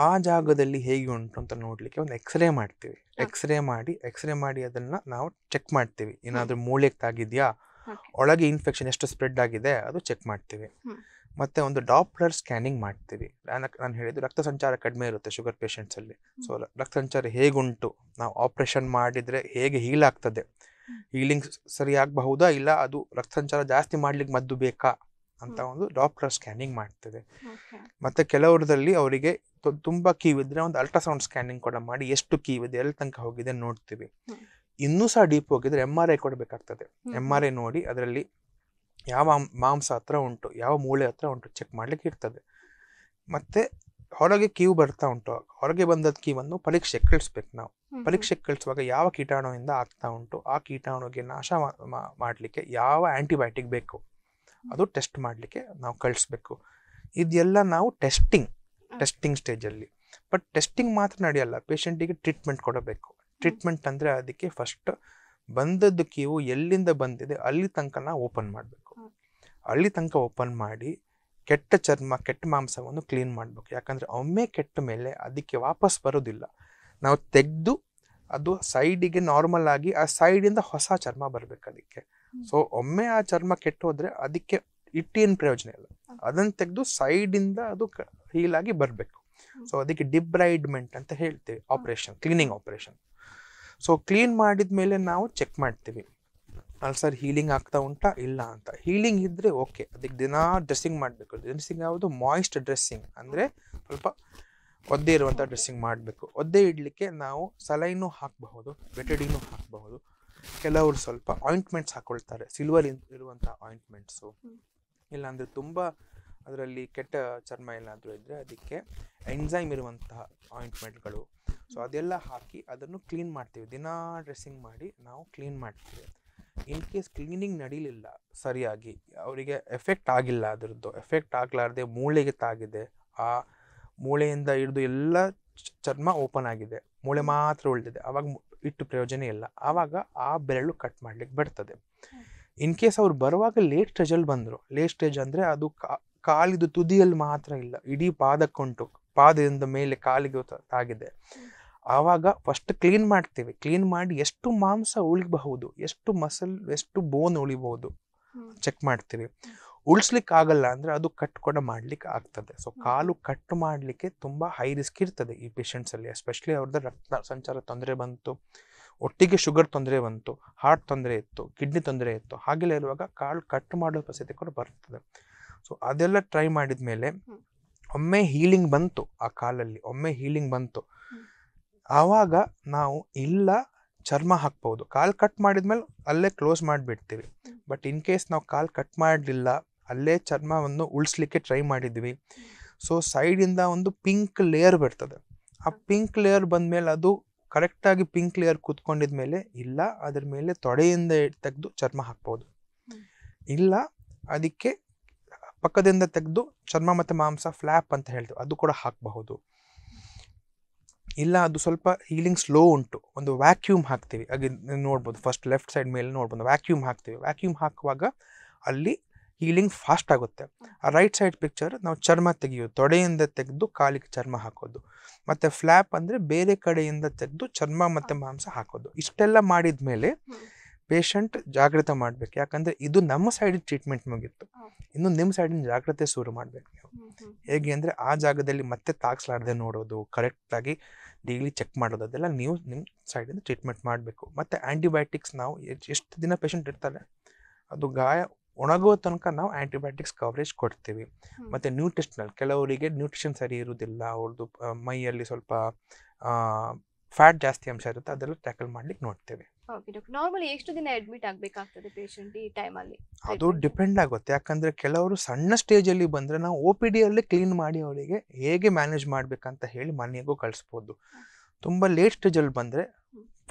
ಆ ಜಾಗದಲ್ಲಿ ಹೇಗೆ ಉಂಟು ಅಂತ ನೋಡಲಿಕ್ಕೆ ಒಂದು ಎಕ್ಸ್ರೇ ಮಾಡ್ತೀವಿ ಎಕ್ಸ್ರೇ ಮಾಡಿ ಎಕ್ಸ್ರೇ ಮಾಡಿ ಅದನ್ನು ನಾವು ಚೆಕ್ ಮಾಡ್ತೀವಿ ಏನಾದರೂ ಮೂಳೆ ತಾಗಿದೆಯಾ ಒಳಗೆ ಇನ್ಫೆಕ್ಷನ್ ಎಷ್ಟು ಸ್ಪ್ರೆಡ್ ಆಗಿದೆ ಅದು ಚೆಕ್ ಮಾಡ್ತೀವಿ ಮತ್ತೆ ಒಂದು ಡಾಪ್ಲರ್ ಸ್ಕ್ಯಾನಿಂಗ್ ಮಾಡ್ತೀವಿ ನಾನು ಹೇಳಿದ್ದು ರಕ್ತ ಸಂಚಾರ ಕಡಿಮೆ ಇರುತ್ತೆ ಶುಗರ್ ಪೇಷಂಟ್ಸಲ್ಲಿ ಸೊ ರಕ್ತ ಸಂಚಾರ ಹೇಗುಂಟು ನಾವು ಆಪ್ರೇಷನ್ ಮಾಡಿದರೆ ಹೇಗೆ ಹೀಲ್ ಆಗ್ತದೆ ಹೀಲಿಂಗ್ ಸರಿಯಾಗಬಹುದಾ ಇಲ್ಲ ಅದು ರಕ್ತ ಸಂಚಾರ ಜಾಸ್ತಿ ಮಾಡ್ಲಿಕ್ಕೆ ಮದ್ದು ಬೇಕಾ ಅಂತ ಒಂದು ಡಾಕ್ಟರ್ ಸ್ಕ್ಯಾನಿಂಗ್ ಮಾಡ್ತದೆ ಮತ್ತೆ ಕೆಲವರದಲ್ಲಿ ಅವರಿಗೆ ತುಂಬಾ ಕೀವ್ ಇದ್ರೆ ಒಂದು ಅಲ್ಟ್ರಾಸೌಂಡ್ ಸ್ಕ್ಯಾನಿಂಗ್ ಕೂಡ ಮಾಡಿ ಎಷ್ಟು ಕೀವ್ ಇದೆ ಎಲ್ಲಿ ತನಕ ಹೋಗಿದೆ ನೋಡ್ತೀವಿ ಇನ್ನೂ ಸಹ ಡೀಪ್ ಹೋಗಿದ್ರೆ ಎಮ್ ಆರ್ ಐ ಕೊಡಬೇಕಾಗ್ತದೆ ಎಮ್ ಆರ್ ಐ ನೋಡಿ ಅದರಲ್ಲಿ ಯಾವ ಮಾಂಸ ಹತ್ರ ಉಂಟು ಯಾವ ಮೂಳೆ ಹತ್ರ ಉಂಟು ಚೆಕ್ ಮಾಡ್ಲಿಕ್ಕೆ ಇರ್ತದೆ ಮತ್ತೆ ಹೊರಗೆ ಕ್ಯೂ ಬರ್ತಾ ಉಂಟು ಹೊರಗೆ ಬಂದದ ಕೀವನ್ನು ಪರೀಕ್ಷೆ ಕಳಿಸ್ಬೇಕು ನಾವು ಪರೀಕ್ಷೆ ಕಳಿಸುವಾಗ ಯಾವ ಕೀಟಾಣುವಿಂದ ಆಗ್ತಾ ಉಂಟು ಆ ಕೀಟಾಣುಗೆ ನಾಶ ಮಾಡ್ಲಿಕ್ಕೆ ಯಾವ ಆಂಟಿಬಯೋಟಿಕ್ ಬೇಕು ಅದು ಟೆಸ್ಟ್ ಮಾಡಲಿಕ್ಕೆ ನಾವು ಕಳಿಸ್ಬೇಕು ಇದೆಲ್ಲ ನಾವು ಟೆಸ್ಟಿಂಗ್ ಟೆಸ್ಟಿಂಗ್ ಸ್ಟೇಜಲ್ಲಿ ಬಟ್ ಟೆಸ್ಟಿಂಗ್ ಮಾತ್ರ ನಡೆಯಲ್ಲ ಪೇಷಂಟಿಗೆ ಟ್ರೀಟ್ಮೆಂಟ್ ಕೊಡಬೇಕು ಟ್ರೀಟ್ಮೆಂಟ್ ಅಂದರೆ ಅದಕ್ಕೆ ಫಸ್ಟ್ ಬಂದದ್ದು ಕೀವು ಎಲ್ಲಿಂದ ಬಂದಿದೆ ಅಲ್ಲಿ ತನಕ ನಾವು ಓಪನ್ ಮಾಡಬೇಕು ಅಲ್ಲಿ ತನಕ ಓಪನ್ ಮಾಡಿ ಕೆಟ್ಟ ಚರ್ಮ ಕೆಟ್ಟ ಮಾಂಸವನ್ನು ಕ್ಲೀನ್ ಮಾಡಬೇಕು ಯಾಕಂದರೆ ಒಮ್ಮೆ ಕೆಟ್ಟ ಮೇಲೆ ಅದಕ್ಕೆ ವಾಪಸ್ ಬರೋದಿಲ್ಲ ನಾವು ತೆಗೆದು ಅದು ಸೈಡಿಗೆ ನಾರ್ಮಲ್ ಆಗಿ ಆ ಸೈಡಿಂದ ಹೊಸ ಚರ್ಮ ಬರಬೇಕು ಅದಕ್ಕೆ ಸೊ ಒಮ್ಮೆ ಆ ಚರ್ಮ ಕೆಟ್ಟೋದ್ರೆ ಅದಕ್ಕೆ ಇಟ್ಟೇನು ಪ್ರಯೋಜನ ಇಲ್ಲ ಅದನ್ನ ತೆಗೆದು ಸೈಡಿಂದ ಅದು ಹೀಲ್ ಆಗಿ ಬರಬೇಕು ಸೊ ಅದಕ್ಕೆ ಡಿಬ್ರೈಡ್ಮೆಂಟ್ ಅಂತ ಹೇಳ್ತೀವಿ operation cleaning operation so clean ಮಾಡಿದ ಮೇಲೆ ನಾವು ಚೆಕ್ ಮಾಡ್ತೀವಿ ಅಲ್ಸರ್ ಹೀಲಿಂಗ್ ಆಗ್ತಾ ಉಂಟಾ ಇಲ್ಲ ಅಂತ ಹೀಲಿಂಗ್ ಇದ್ರೆ ಓಕೆ ಅದಕ್ಕೆ ದಿನಾ ಡ್ರೆಸ್ಸಿಂಗ್ ಮಾಡಬೇಕು ಡ್ರೆಸ್ಸಿಂಗ್ ಯಾವುದು ಮಾಯಿಸ್ಟ್ ಡ್ರೆಸ್ಸಿಂಗ್ ಅಂದರೆ ಸ್ವಲ್ಪ ಒದ್ದೆ ಇರುವಂಥ ಡ್ರೆಸ್ಸಿಂಗ್ ಮಾಡಬೇಕು ಒದ್ದೆ ಇಡಲಿಕ್ಕೆ ನಾವು ಸಲೈನು ಹಾಕಬಹುದು ಬೆಟಡಿನೂ ಹಾಕಬಹುದು ಕೆಲವರು ಸ್ವಲ್ಪ ಆಯಿಂಟ್ಮೆಂಟ್ಸ್ ಹಾಕೊಳ್ತಾರೆ ಸಿಲ್ವರ್ ಇರುವಂಥ ಆಯಿಂಟ್ಮೆಂಟ್ಸು ಇಲ್ಲಾಂದರೆ ತುಂಬ ಅದರಲ್ಲಿ ಕೆಟ್ಟ ಚರ್ಮ ಏನಾದರೂ ಇದ್ದರೆ ಅದಕ್ಕೆ ಎಂಜೈಮ್ ಇರುವಂತಹ ಆಯಿಂಟ್ಮೆಂಟ್ಗಳು ಸೊ ಅದೆಲ್ಲ ಹಾಕಿ ಅದನ್ನು ಕ್ಲೀನ್ ಮಾಡ್ತೀವಿ ದಿನಾ ಡ್ರೆಸ್ಸಿಂಗ್ ಮಾಡಿ ನಾವು ಕ್ಲೀನ್ ಮಾಡ್ತೀವಿ ಇನ್ ಕೇಸ್ ಕ್ಲೀನಿಂಗ್ ನಡೀಲಿಲ್ಲ ಸರಿಯಾಗಿ ಅವರಿಗೆ ಎಫೆಕ್ಟ್ ಆಗಿಲ್ಲ ಅದರದ್ದು ಎಫೆಕ್ಟ್ ಆಗಲಾರ್ದೆ ಮೂಳೆಗೆ ತಾಗಿದೆ ಆ ಮೂಳೆಯಿಂದ ಹಿಡಿದು ಎಲ್ಲ ಚರ್ಮ ಓಪನ್ ಆಗಿದೆ ಮೂಳೆ ಮಾತ್ರ ಉಳಿದಿದೆ ಅವಾಗ ಇಟ್ಟು ಪ್ರಯೋಜನ ಇಲ್ಲ ಆವಾಗ ಆ ಬೆರಳು ಕಟ್ ಮಾಡ್ಲಿಕ್ಕೆ ಬರ್ತದೆ ಇನ್ ಕೇಸ್ ಅವ್ರು ಬರುವಾಗ ಲೇಟ್ ಸ್ಟೇಜಲ್ಲಿ ಬಂದರು ಲೇಟ್ ಸ್ಟೇಜ್ ಅಂದರೆ ಅದು ಕಾಲಿದು ತುದಿಯಲ್ಲಿ ಮಾತ್ರ ಇಲ್ಲ ಇಡೀ ಪಾದಕ್ಕುಂಟು ಪಾದದಿಂದ ಮೇಲೆ ಕಾಲಿಗೆ ತಾಗಿದೆ ಆವಾಗ ಫಸ್ಟ್ ಕ್ಲೀನ್ ಮಾಡ್ತೀವಿ ಕ್ಲೀನ್ ಮಾಡಿ ಎಷ್ಟು ಮಾಂಸ ಉಳಿಬಹುದು ಎಷ್ಟು ಮಸಲ್ ಎಷ್ಟು ಬೋನ್ ಉಳಿಬಹುದು ಚೆಕ್ ಮಾಡ್ತೀವಿ ಉಳಿಸ್ಲಿಕ್ಕೆ ಆಗಲ್ಲ ಅಂದರೆ ಅದು ಕಟ್ ಕೂಡ ಮಾಡ್ಲಿಕ್ಕೆ ಆಗ್ತದೆ ಸೊ ಕಾಲು ಕಟ್ ಮಾಡಲಿಕ್ಕೆ ತುಂಬ ಹೈ ರಿಸ್ಕ್ ಇರ್ತದೆ ಈ ಪೇಷಂಟ್ಸಲ್ಲಿ ಎಸ್ಪೆಷಲಿ ಅವ್ರದ್ದು ರಕ್ತ ಸಂಚಾರ ತೊಂದರೆ ಬಂತು ಒಟ್ಟಿಗೆ ಶುಗರ್ ತೊಂದರೆ ಬಂತು ಹಾರ್ಟ್ ತೊಂದರೆ ಇತ್ತು ಕಿಡ್ನಿ ತೊಂದರೆ ಇತ್ತು ಹಾಗೆಲ್ಲ ಇರುವಾಗ ಕಾಲು ಕಟ್ ಮಾಡೋ ಪರಿಸ್ಥಿತಿ ಕೂಡ ಬರ್ತದೆ ಸೊ ಅದೆಲ್ಲ ಟ್ರೈ ಮಾಡಿದ ಮೇಲೆ ಒಮ್ಮೆ ಹೀಲಿಂಗ್ ಬಂತು ಆ ಕಾಲಲ್ಲಿ ಒಮ್ಮೆ ಹೀಲಿಂಗ್ ಬಂತು ಆವಾಗ ನಾವು ಇಲ್ಲ ಚರ್ಮ ಹಾಕ್ಬೋದು ಕಾಲು ಕಟ್ ಮಾಡಿದ ಮೇಲೆ ಅಲ್ಲೇ ಕ್ಲೋಸ್ ಮಾಡಿಬಿಡ್ತೀವಿ ಬಟ್ ಇನ್ ಕೇಸ್ ನಾವು ಕಾಲು ಕಟ್ ಮಾಡಲಿಲ್ಲ ಅಲ್ಲೇ ಚರ್ಮವನ್ನು ಉಳಿಸ್ಲಿಕ್ಕೆ ಟ್ರೈ ಮಾಡಿದ್ವಿ ಸೊ ಸೈಡಿಂದ ಒಂದು ಪಿಂಕ್ ಲೇಯರ್ ಬರ್ತದೆ ಆ ಪಿಂಕ್ ಲೇಯರ್ ಬಂದಮೇಲೆ ಅದು ಕರೆಕ್ಟಾಗಿ ಪಿಂಕ್ ಲೇಯರ್ ಕೂತ್ಕೊಂಡಿದ್ಮೇಲೆ ಮೇಲೆ ಇಲ್ಲ ಅದ್ರ ಮೇಲೆ ತೊಡೆಯಿಂದ ತೆಗೆದು ಚರ್ಮ ಹಾಕ್ಬೋದು ಇಲ್ಲ ಅದಕ್ಕೆ ಪಕ್ಕದಿಂದ ತೆಗೆದು ಚರ್ಮ ಮತ್ತು ಮಾಂಸ ಫ್ಲ್ಯಾಪ್ ಅಂತ ಹೇಳ್ತೀವಿ ಅದು ಕೂಡ ಹಾಕಬಹುದು ಇಲ್ಲ ಅದು ಸ್ವಲ್ಪ ಹೀಲಿಂಗ್ ಸ್ಲೋ ಉಂಟು ಒಂದು ವ್ಯಾಕ್ಯೂಮ್ ಹಾಕ್ತೀವಿ ಹಾಗೆ ನೋಡ್ಬೋದು ಫಸ್ಟ್ ಲೆಫ್ಟ್ ಸೈಡ್ ಮೇಲೆ ನೋಡ್ಬೋದು ವ್ಯಾಕ್ಯೂಮ್ ಹಾಕ್ತೀವಿ ವ್ಯಾಕ್ಯೂಮ್ ಹಾಕುವಾಗ ಅಲ್ಲಿ ಹೀಲಿಂಗ್ ಫಾಸ್ಟ್ ಆಗುತ್ತೆ ಆ ರೈಟ್ ಸೈಡ್ ಪಿಕ್ಚರ್ ನಾವು ಚರ್ಮ ತೆಗೆಯೋದು ತೊಡೆಯಿಂದ ತೆಗೆದು ಕಾಲಿಗೆ ಚರ್ಮ ಹಾಕೋದು ಮತ್ತು ಫ್ಲ್ಯಾಪ್ ಅಂದರೆ ಬೇರೆ ಕಡೆಯಿಂದ ತೆಗೆದು ಚರ್ಮ ಮತ್ತು ಮಾಂಸ ಹಾಕೋದು ಇಷ್ಟೆಲ್ಲ ಮಾಡಿದ ಮೇಲೆ ಪೇಷಂಟ್ ಜಾಗ್ರತೆ ಮಾಡಬೇಕು ಯಾಕಂದರೆ ಇದು ನಮ್ಮ ಸೈಡ್ ಟ್ರೀಟ್ಮೆಂಟ್ ಮುಗಿತ್ತು ಇನ್ನು ನಿಮ್ಮ ಸೈಡಿನ ಜಾಗ್ರತೆ ಶುರು ಮಾಡಬೇಕು ನೀವು ಹೇಗೆ ಅಂದರೆ ಆ ಜಾಗದಲ್ಲಿ ಮತ್ತೆ ತಾಗಿಸ್ಲಾರ್ದೆ ನೋಡೋದು ಕರೆಕ್ಟಾಗಿ ಡೈಲಿ ಚೆಕ್ ಮಾಡೋದು ಅದೆಲ್ಲ ನೀವು ನಿಮ್ಮ ಸೈಡಿಂದ ಟ್ರೀಟ್ಮೆಂಟ್ ಮಾಡಬೇಕು ಮತ್ತು ಆ್ಯಂಟಿಬಯೋಟಿಕ್ಸ್ ನಾವು ಎಷ್ಟು ದಿನ ಪೇಷಂಟ್ ಇರ್ತಾರೆ ಅದು ಗಾಯ ಒಣಗೋ ತನಕ ನಾವು ಆ್ಯಂಟಿಬಯೋಟಿಕ್ಸ್ ಕವರೇಜ್ ಕೊಡ್ತೀವಿ ಮತ್ತು ನ್ಯೂಟ್ರಿಷನಲ್ ಕೆಲವರಿಗೆ ನ್ಯೂಟ್ರಿಷನ್ ಸರಿ ಇರುವುದಿಲ್ಲ ಅವ್ರದ್ದು ಮೈಯಲ್ಲಿ ಸ್ವಲ್ಪ ಫ್ಯಾಟ್ ಜಾಸ್ತಿ ಅಂಶ ಇರುತ್ತೆ ಅದೆಲ್ಲ ಟ್ಯಾಕಲ್ ಮಾಡ್ಲಿಕ್ಕೆ ನೋಡ್ತೇವೆ ಎಷ್ಟು ದಿನ ಪೇಷಂಟ್ ಈ ಅದು ಡಿಪೆಂಡ್ ಆಗುತ್ತೆ ಯಾಕಂದ್ರೆ ಕೆಲವರು ಸಣ್ಣ ಸ್ಟೇಜ್ ಅಲ್ಲಿ ಬಂದ್ರೆ ನಾವು ಒ ಪಿ ಡಿ ಅಲ್ಲಿ ಕ್ಲೀನ್ ಮಾಡಿ ಅವರಿಗೆ ಹೇಗೆ ಮ್ಯಾನೇಜ್ ಮಾಡ್ಬೇಕಂತ ಹೇಳಿ ಮನೆಗೂ ಕಳಿಸ್ಬೋದು ತುಂಬಾ ಲೇಟ್ ಸ್ಟೇಜ್ ಅಲ್ಲಿ ಬಂದ್ರೆ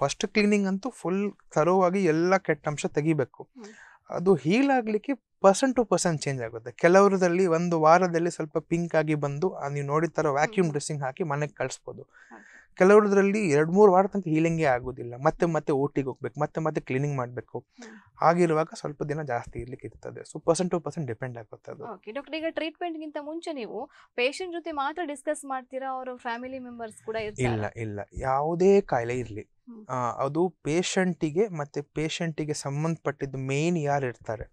ಫಸ್ಟ್ ಕ್ಲೀನಿಂಗ್ ಅಂತೂ ಫುಲ್ ಸರೋವಾಗಿ ಎಲ್ಲ ಕೆಟ್ಟ ಅಂಶ ತೆಗಿಬೇಕು ಅದು ಹೀಲ್ ಆಗಲಿಕ್ಕೆ ಪರ್ಸೆಂಟ್ ಟು ಪರ್ಸೆಂಟ್ ಚೇಂಜ್ ಆಗುತ್ತೆ ಕೆಲವರದಲ್ಲಿ ಒಂದು ವಾರದಲ್ಲಿ ಸ್ವಲ್ಪ ಪಿಂಕ್ ಆಗಿ ಬಂದು ನೀವು ನೋಡಿದ ಥರ ವ್ಯಾಕ್ಯೂಮ್ ಡ್ರೆಸ್ಸಿಂಗ್ ಹಾಕಿ ಮನೆಗೆ ಕಳಿಸ್ಬೋದು ಕೆಲವ್ರದ್ರಲ್ಲಿ ಎರಡು ಮೂರು ವಾರ ತನಕ ಹೀಲಿಂಗೇ ಆಗೋದಿಲ್ಲ ಮತ್ತೆ ಮತ್ತೆ ಓಟಿಗೆ ಹೋಗ್ಬೇಕು ಮತ್ತೆ ಮತ್ತೆ ಕ್ಲೀನಿಂಗ್ ಮಾಡಬೇಕು ಆಗಿರುವಾಗ ಸ್ವಲ್ಪ ದಿನ ಜಾಸ್ತಿ ಇರ್ಲಿಕ್ಕೆ ಇರ್ತದೆ so percent to percent depend ಆಗುತ್ತೆ ಅದು ಓಕೆ ಡಾಕ್ಟರ್ ಈಗ ಟ್ರೀಟ್ಮೆಂಟ್ಗಿಂತ ಮುಂಚೆ ನೀವು ಪೇಷಂಟ್ ಜೊತೆ ಮಾತ್ರ ಡಿಸ್ಕಸ್ ಮಾಡ್ತೀರಾ ಅವರ ಫ್ಯಾಮಿಲಿ ಮೆಂಬರ್ಸ್ ಕೂಡ ಇಲ್ಲ ಇಲ್ಲ ಯಾವುದೇ ಕಾಯಿಲೆ ಇರಲಿ ಅದು ಪೇಷಂಟಿಗೆ ಮತ್ತೆ ಪೇಷಂಟಿಗೆ ಸಂಬಂಧಪಟ್ಟಿದ್ದು ಮೇನ್ ಯಾರು ಇರ್ತಾರೆ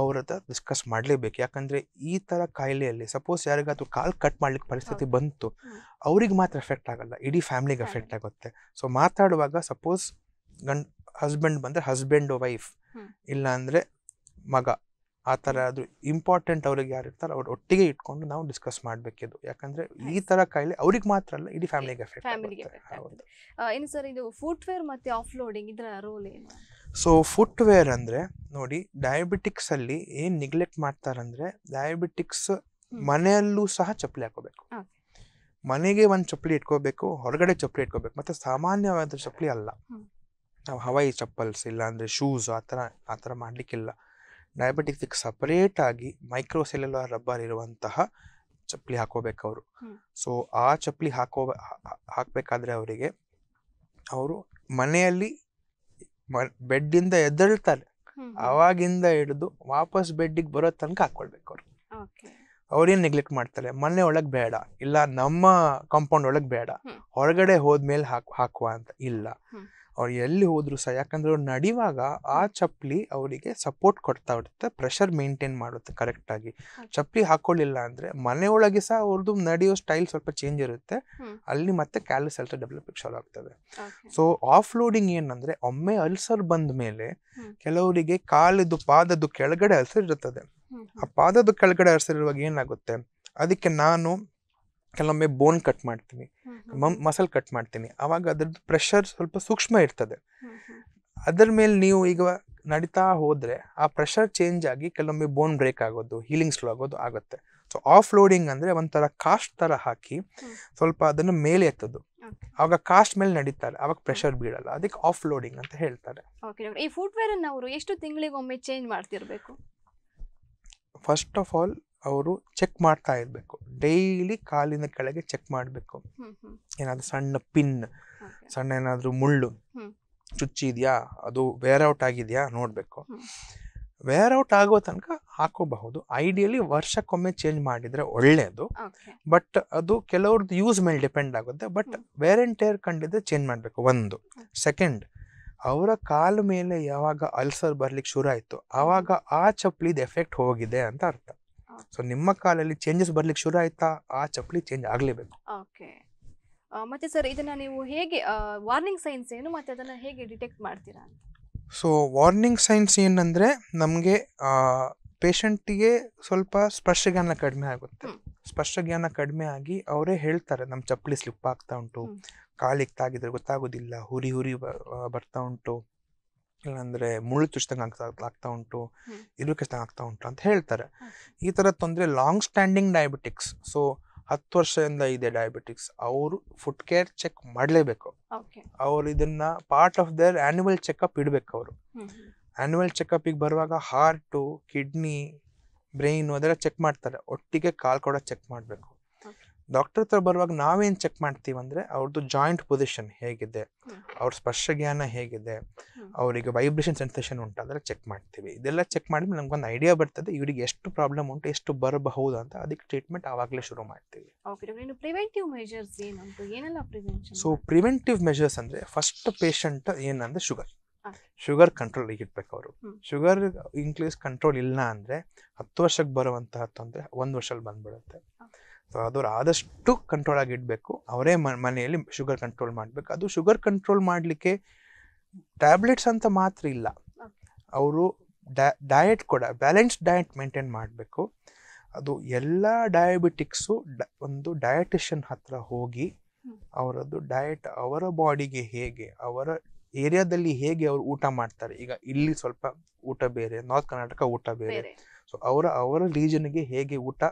ಅವ್ರ ಹತ್ರ ಡಿಸ್ಕಸ್ ಮಾಡಲೇಬೇಕು ಯಾಕಂದರೆ ಈ ಥರ ಕಾಯಿಲೆಯಲ್ಲಿ ಸಪೋಸ್ ಯಾರಿಗಾದ್ರೂ ಕಾಲು ಕಟ್ ಮಾಡ್ಲಿಕ್ಕೆ ಪರಿಸ್ಥಿತಿ ಬಂತು ಅವ್ರಿಗೆ ಮಾತ್ರ ಎಫೆಕ್ಟ್ ಆಗಲ್ಲ ಇಡೀ ಫ್ಯಾಮಿಲಿಗೆ ಎಫೆಕ್ಟ್ ಆಗುತ್ತೆ ಸೊ ಮಾತಾಡುವಾಗ ಸಪೋಸ್ ಗಂಡ್ ಹಸ್ಬೆಂಡ್ ಬಂದರೆ ಹಸ್ಬೆಂಡ್ ವೈಫ್ ಇಲ್ಲ ಮಗ ಆ ಥರ ಅದು ಇಂಪಾರ್ಟೆಂಟ್ ಅವ್ರಿಗೆ ಯಾರು ಇರ್ತಾರೆ ಅವ್ರು ಒಟ್ಟಿಗೆ ಇಟ್ಕೊಂಡು ನಾವು ಡಿಸ್ಕಸ್ ಮಾಡಬೇಕಿದ್ದು ಯಾಕಂದ್ರೆ ಈ ಥರ ಕಾಯಿಲೆ ಅವ್ರಿಗೆ ಮಾತ್ರ ಅಲ್ಲ ಇಡೀ ಫ್ಯಾಮಿಲಿಗೆ ಎಫೆಕ್ಟ್ ಏನು ಸರ್ ಇದು ಫುಟ್ವೇರ್ ಮತ್ತೆ ಆಫ್ಲೋಡಿಂಗ್ ಇದರ ರೋಲ್ ಏನು ಸೊ ಫುಟ್ವೇರ್ ಅಂದರೆ ನೋಡಿ ಡಯಾಬಿಟಿಕ್ಸ್ ಅಲ್ಲಿ ಏನು ನಿಗ್ಲೆಕ್ಟ್ ಮಾಡ್ತಾರಂದ್ರೆ ಡಯಾಬಿಟಿಕ್ಸ್ ಮನೆಯಲ್ಲೂ ಸಹ ಚಪ್ಪಲಿ ಹಾಕೋಬೇಕು ಮನೆಗೆ ಒಂದು ಚಪ್ಪಲಿ ಇಟ್ಕೋಬೇಕು ಹೊರಗಡೆ ಚಪ್ಪಲಿ ಇಟ್ಕೋಬೇಕು ಮತ್ತೆ ಸಾಮಾನ್ಯವಾದ ಚಪ್ಪಲಿ ಅಲ್ಲ ನಾವು ಹವಾಯಿ ಚಪ್ಪಲ್ಸ್ ಇಲ್ಲ ಅಂದರೆ ಶೂಸ್ ಆ ಥರ ಆ ಥರ ಮಾಡಲಿಕ್ಕಿಲ್ಲ ಡಯಾಬಿಟಿಕ್ ಸಪರೇಟ್ ಆಗಿ ಮೈಕ್ರೋಸೆಲ್ಯುಲರ್ ರಬ್ಬರ್ ಇರುವಂತಹ ಚಪ್ಪಲಿ ಹಾಕೋಬೇಕು ಅವರು ಸೊ ಆ ಚಪ್ಪಲಿ ಹಾಕೋ ಹಾಕಬೇಕಾದ್ರೆ ಅವರಿಗೆ ಅವರು ಮನೆಯಲ್ಲಿ ಬೆಡ್ಡಿಂದ ಎದ್ದಳ್ತಾರೆ ಅವಾಗಿಂದ ಹಿಡಿದು ವಾಪಸ್ ಬೆಡ್ಡಿಗೆ ಬರೋ ತನಕ ಹಾಕೊಳ್ಬೇಕು ಅವರು ಅವ್ರೇನು ನೆಗ್ಲೆಕ್ಟ್ ಮಾಡ್ತಾರೆ ಮನೆ ಒಳಗೆ ಬೇಡ ಇಲ್ಲ ನಮ್ಮ ಕಾಂಪೌಂಡ್ ಒಳಗೆ ಬೇಡ ಹೊರಗಡೆ ಹೋದ್ಮೇಲೆ ಹಾಕ್ ಹಾಕುವ ಅಂತ ಇಲ್ಲ ಅವ್ರು ಎಲ್ಲಿ ಹೋದರೂ ಸಹ ಯಾಕಂದರೆ ಅವ್ರು ನಡಿವಾಗ ಆ ಚಪ್ಪಲಿ ಅವರಿಗೆ ಸಪೋರ್ಟ್ ಕೊಡ್ತಾ ಇರುತ್ತೆ ಪ್ರೆಷರ್ ಮೇಂಟೈನ್ ಮಾಡುತ್ತೆ ಕರೆಕ್ಟಾಗಿ ಚಪ್ಪಲಿ ಹಾಕ್ಕೊಳ್ಳಿಲ್ಲ ಅಂದರೆ ಮನೆಯೊಳಗೆ ಸಹ ಅವ್ರದ್ದು ನಡೆಯೋ ಸ್ಟೈಲ್ ಸ್ವಲ್ಪ ಚೇಂಜ್ ಇರುತ್ತೆ ಅಲ್ಲಿ ಮತ್ತೆ ಕ್ಯಾಲಸ್ ಅಲ್ಸರ್ ಡೆವಲಪ್ ಶಾಲು ಆಗ್ತದೆ ಸೊ ಆಫ್ ಲೋಡಿಂಗ್ ಏನಂದರೆ ಒಮ್ಮೆ ಅಲ್ಸರ್ ಬಂದ ಮೇಲೆ ಕೆಲವರಿಗೆ ಕಾಲದ್ದು ಪಾದದ್ದು ಕೆಳಗಡೆ ಅಲ್ಸರ್ ಇರುತ್ತದೆ ಆ ಪಾದದ್ದು ಕೆಳಗಡೆ ಅಲ್ಸರ್ ಇರುವಾಗ ಏನಾಗುತ್ತೆ ಅದಕ್ಕೆ ನಾನು ಕೆಲವೊಮ್ಮೆ ಬೋನ್ ಕಟ್ ಮಾಡ್ತೀನಿ ಮಸಲ್ ಕಟ್ ಮಾಡ್ತೀನಿ ಅವಾಗ ಅದ್ರದ್ದು ಪ್ರೆಷರ್ ಸ್ವಲ್ಪ ಸೂಕ್ಷ್ಮ ಇರ್ತದೆ ಅದ್ರ ಮೇಲೆ ನೀವು ಈಗ ನಡೀತಾ ಹೋದರೆ ಆ ಪ್ರೆಷರ್ ಚೇಂಜ್ ಆಗಿ ಕೆಲವೊಮ್ಮೆ ಬೋನ್ ಬ್ರೇಕ್ ಆಗೋದು ಹೀಲಿಂಗ್ ಸ್ಲೋ ಆಗೋದು ಆಗುತ್ತೆ ಸೊ ಆಫ್ ಲೋಡಿಂಗ್ ಅಂದರೆ ಒಂಥರ ಕಾಸ್ಟ್ ಥರ ಹಾಕಿ ಸ್ವಲ್ಪ ಅದನ್ನು ಮೇಲೆ ಎತ್ತದು ಅವಾಗ ಕಾಸ್ಟ್ ಮೇಲೆ ನಡೀತಾರೆ ಅವಾಗ ಪ್ರೆಷರ್ ಬೀಳಲ್ಲ ಅದಕ್ಕೆ ಆಫ್ ಲೋಡಿಂಗ್ ಅಂತ ಹೇಳ್ತಾರೆ ಈ ಫುಟ್ವೇರ್ ಅವರು ಎಷ್ಟು ತಿಂಗಳಿಗೊಮ್ಮೆ ಚೇಂಜ್ ಮಾಡ್ತಿರಬೇಕು ಫಸ್ಟ್ ಆಫ್ ಆಲ್ ಅವರು ಚೆಕ್ ಮಾಡ್ತಾ ಇರಬೇಕು ಡೈಲಿ ಕಾಲಿನ ಕೆಳಗೆ ಚೆಕ್ ಮಾಡಬೇಕು ಏನಾದರೂ ಸಣ್ಣ ಪಿನ್ ಸಣ್ಣ ಏನಾದರೂ ಮುಳ್ಳು ಇದೆಯಾ ಅದು ವೇರ್ ಔಟ್ ಆಗಿದೆಯಾ ನೋಡಬೇಕು ವೇರ್ ಔಟ್ ಆಗೋ ತನಕ ಹಾಕೋಬಹುದು ಐಡಿಯಲಿ ವರ್ಷಕ್ಕೊಮ್ಮೆ ಚೇಂಜ್ ಮಾಡಿದರೆ ಒಳ್ಳೆಯದು ಬಟ್ ಅದು ಕೆಲವ್ರದ್ದು ಯೂಸ್ ಮೇಲೆ ಡಿಪೆಂಡ್ ಆಗುತ್ತೆ ಬಟ್ ವೇರ್ ಆ್ಯಂಡ್ ಟೇರ್ ಕಂಡಿದ್ದರೆ ಚೇಂಜ್ ಮಾಡಬೇಕು ಒಂದು ಸೆಕೆಂಡ್ ಅವರ ಕಾಲ ಮೇಲೆ ಯಾವಾಗ ಅಲ್ಸರ್ ಬರ್ಲಿಕ್ಕೆ ಶುರು ಆಯಿತು ಆವಾಗ ಆ ಚಪ್ಪಲಿದ ಎಫೆಕ್ಟ್ ಹೋಗಿದೆ ಅಂತ ಅರ್ಥ ಸೊ ನಿಮ್ಮ ಕಾಲಲ್ಲಿ ಚೇಂಜಸ್ ಬರ್ಲಿಕ್ಕೆ ಶುರು ಆಯ್ತಾ ಆ ಚಪ್ಪಲಿ ಚೇಂಜ್ ಆಗಲೇಬೇಕು ಓಕೆ ಮತ್ತೆ ಸರ್ ಇದನ್ನ ನೀವು ಹೇಗೆ ವಾರ್ನಿಂಗ್ ಸೈನ್ಸ್ ಏನು ಮತ್ತೆ ಅದನ್ನ ಹೇಗೆ ಡಿಟೆಕ್ಟ್ ಮಾಡ್ತೀರಾ ಸೊ ವಾರ್ನಿಂಗ್ ಸೈನ್ಸ್ ಏನಂದ್ರೆ ನಮಗೆ ಪೇಷಂಟಿಗೆ ಸ್ವಲ್ಪ ಸ್ಪರ್ಶ ಜ್ಞಾನ ಕಡಿಮೆ ಆಗುತ್ತೆ ಸ್ಪರ್ಶ ಜ್ಞಾನ ಕಡಿಮೆ ಆಗಿ ಅವರೇ ಹೇಳ್ತಾರೆ ನಮ್ಮ ಚಪ್ಪಲಿ ಸ್ಲಿಪ್ ಆಗ್ತಾ ಉಂಟು ಕಾಲಿಗೆ ತಾಗಿದ್ರೆ ಗೊತ್ತಾಗೋದಿಲ್ಲ ಹುರಿ ಹುರಿ ಬರ್ತಾ ಉಂಟು ಇಲ್ಲಾಂದ್ರೆ ಮುಳ್ಳು ಚುಚ್ಚಿದಂಗೆ ಆಗ್ತಾ ಆಗ್ತಾ ಉಂಟು ಇರುಕಿಸ್ದಂಗೆ ಆಗ್ತಾ ಉಂಟು ಅಂತ ಹೇಳ್ತಾರೆ ಈ ಥರ ತೊಂದರೆ ಲಾಂಗ್ ಸ್ಟ್ಯಾಂಡಿಂಗ್ ಡಯಾಬಿಟಿಕ್ಸ್ ಸೊ ಹತ್ತು ವರ್ಷದಿಂದ ಇದೆ ಡಯಾಬಿಟಿಕ್ಸ್ ಅವರು ಫುಡ್ ಕೇರ್ ಚೆಕ್ ಮಾಡಲೇಬೇಕು ಅವರು ಇದನ್ನ part of their annual checkup ಇಡಬೇಕು ಅವರು ಆ್ಯನ್ಯುವಲ್ ಚೆಕಪ್ಪಿಗೆ ಬರುವಾಗ ಹಾರ್ಟು ಕಿಡ್ನಿ ಬ್ರೈನು ಅದೆಲ್ಲ ಚೆಕ್ ಮಾಡ್ತಾರೆ ಒಟ್ಟಿಗೆ ಕಾಲ್ ಕೂಡ ಚೆಕ್ ಮಾಡಬೇಕು ಡಾಕ್ಟರ್ ಹತ್ರ ಬರುವಾಗ ನಾವೇನು ಚೆಕ್ ಮಾಡ್ತೀವಿ ಅಂದರೆ ಅವ್ರದ್ದು ಜಾಯಿಂಟ್ ಪೊಸಿಷನ್ ಹೇಗಿದೆ ಅವ್ರ ಸ್ಪರ್ಶ ಜ್ಞಾನ ಹೇಗಿದೆ ಅವರಿಗೆ ವೈಬ್ರೇಷನ್ ಸೆನ್ಸೇಷನ್ ಉಂಟು ಅದೆಲ್ಲ ಚೆಕ್ ಮಾಡ್ತೀವಿ ಇದೆಲ್ಲ ಚೆಕ್ ಮಾಡಿದ್ಮೇಲೆ ನಮ್ಗೊಂದು ಐಡಿಯಾ ಬರ್ತದೆ ಇವರಿಗೆ ಎಷ್ಟು ಪ್ರಾಬ್ಲಮ್ ಉಂಟು ಎಷ್ಟು ಬರಬಹುದು ಅಂತ ಅದಕ್ಕೆ ಟ್ರೀಟ್ಮೆಂಟ್ ಆವಾಗಲೇ ಶುರು ಮಾಡ್ತೀವಿ ಸೊ ಪ್ರಿವೆಂಟಿವ್ ಮೆಜರ್ಸ್ ಅಂದರೆ ಫಸ್ಟ್ ಪೇಷಂಟ್ ಏನಂದ್ರೆ ಶುಗರ್ ಶುಗರ್ ಕಂಟ್ರೋಲ್ ಇಟ್ಬೇಕು ಅವರು ಶುಗರ್ ಇನ್ಕ್ಲೀಸ್ ಕಂಟ್ರೋಲ್ ಇಲ್ಲ ಅಂದರೆ ಹತ್ತು ವರ್ಷಕ್ಕೆ ಬರುವಂತಹ ತೊಂದರೆ ಒಂದು ವರ್ಷದಲ್ಲಿ ಬಂದ್ಬಿಡುತ್ತೆ ಸೊ ಅದವ್ರು ಆದಷ್ಟು ಕಂಟ್ರೋಲ್ ಆಗಿಡಬೇಕು ಅವರೇ ಮನೆಯಲ್ಲಿ ಶುಗರ್ ಕಂಟ್ರೋಲ್ ಮಾಡಬೇಕು ಅದು ಶುಗರ್ ಕಂಟ್ರೋಲ್ ಮಾಡಲಿಕ್ಕೆ ಟ್ಯಾಬ್ಲೆಟ್ಸ್ ಅಂತ ಮಾತ್ರ ಇಲ್ಲ ಅವರು ಡಯಟ್ ಕೂಡ ಬ್ಯಾಲೆನ್ಸ್ಡ್ ಡಯಟ್ ಮೇಂಟೈನ್ ಮಾಡಬೇಕು ಅದು ಎಲ್ಲ ಡಯಾಬಿಟಿಕ್ಸು ಒಂದು ಡಯಟಿಷಿಯನ್ ಹತ್ರ ಹೋಗಿ ಅವರದ್ದು ಡಯಟ್ ಅವರ ಬಾಡಿಗೆ ಹೇಗೆ ಅವರ ಏರಿಯಾದಲ್ಲಿ ಹೇಗೆ ಅವರು ಊಟ ಮಾಡ್ತಾರೆ ಈಗ ಇಲ್ಲಿ ಸ್ವಲ್ಪ ಊಟ ಬೇರೆ ನಾರ್ತ್ ಕರ್ನಾಟಕ ಊಟ ಬೇರೆ ಸೊ ಅವರ ಅವರ ರೀಜನ್ಗೆ ಹೇಗೆ ಊಟ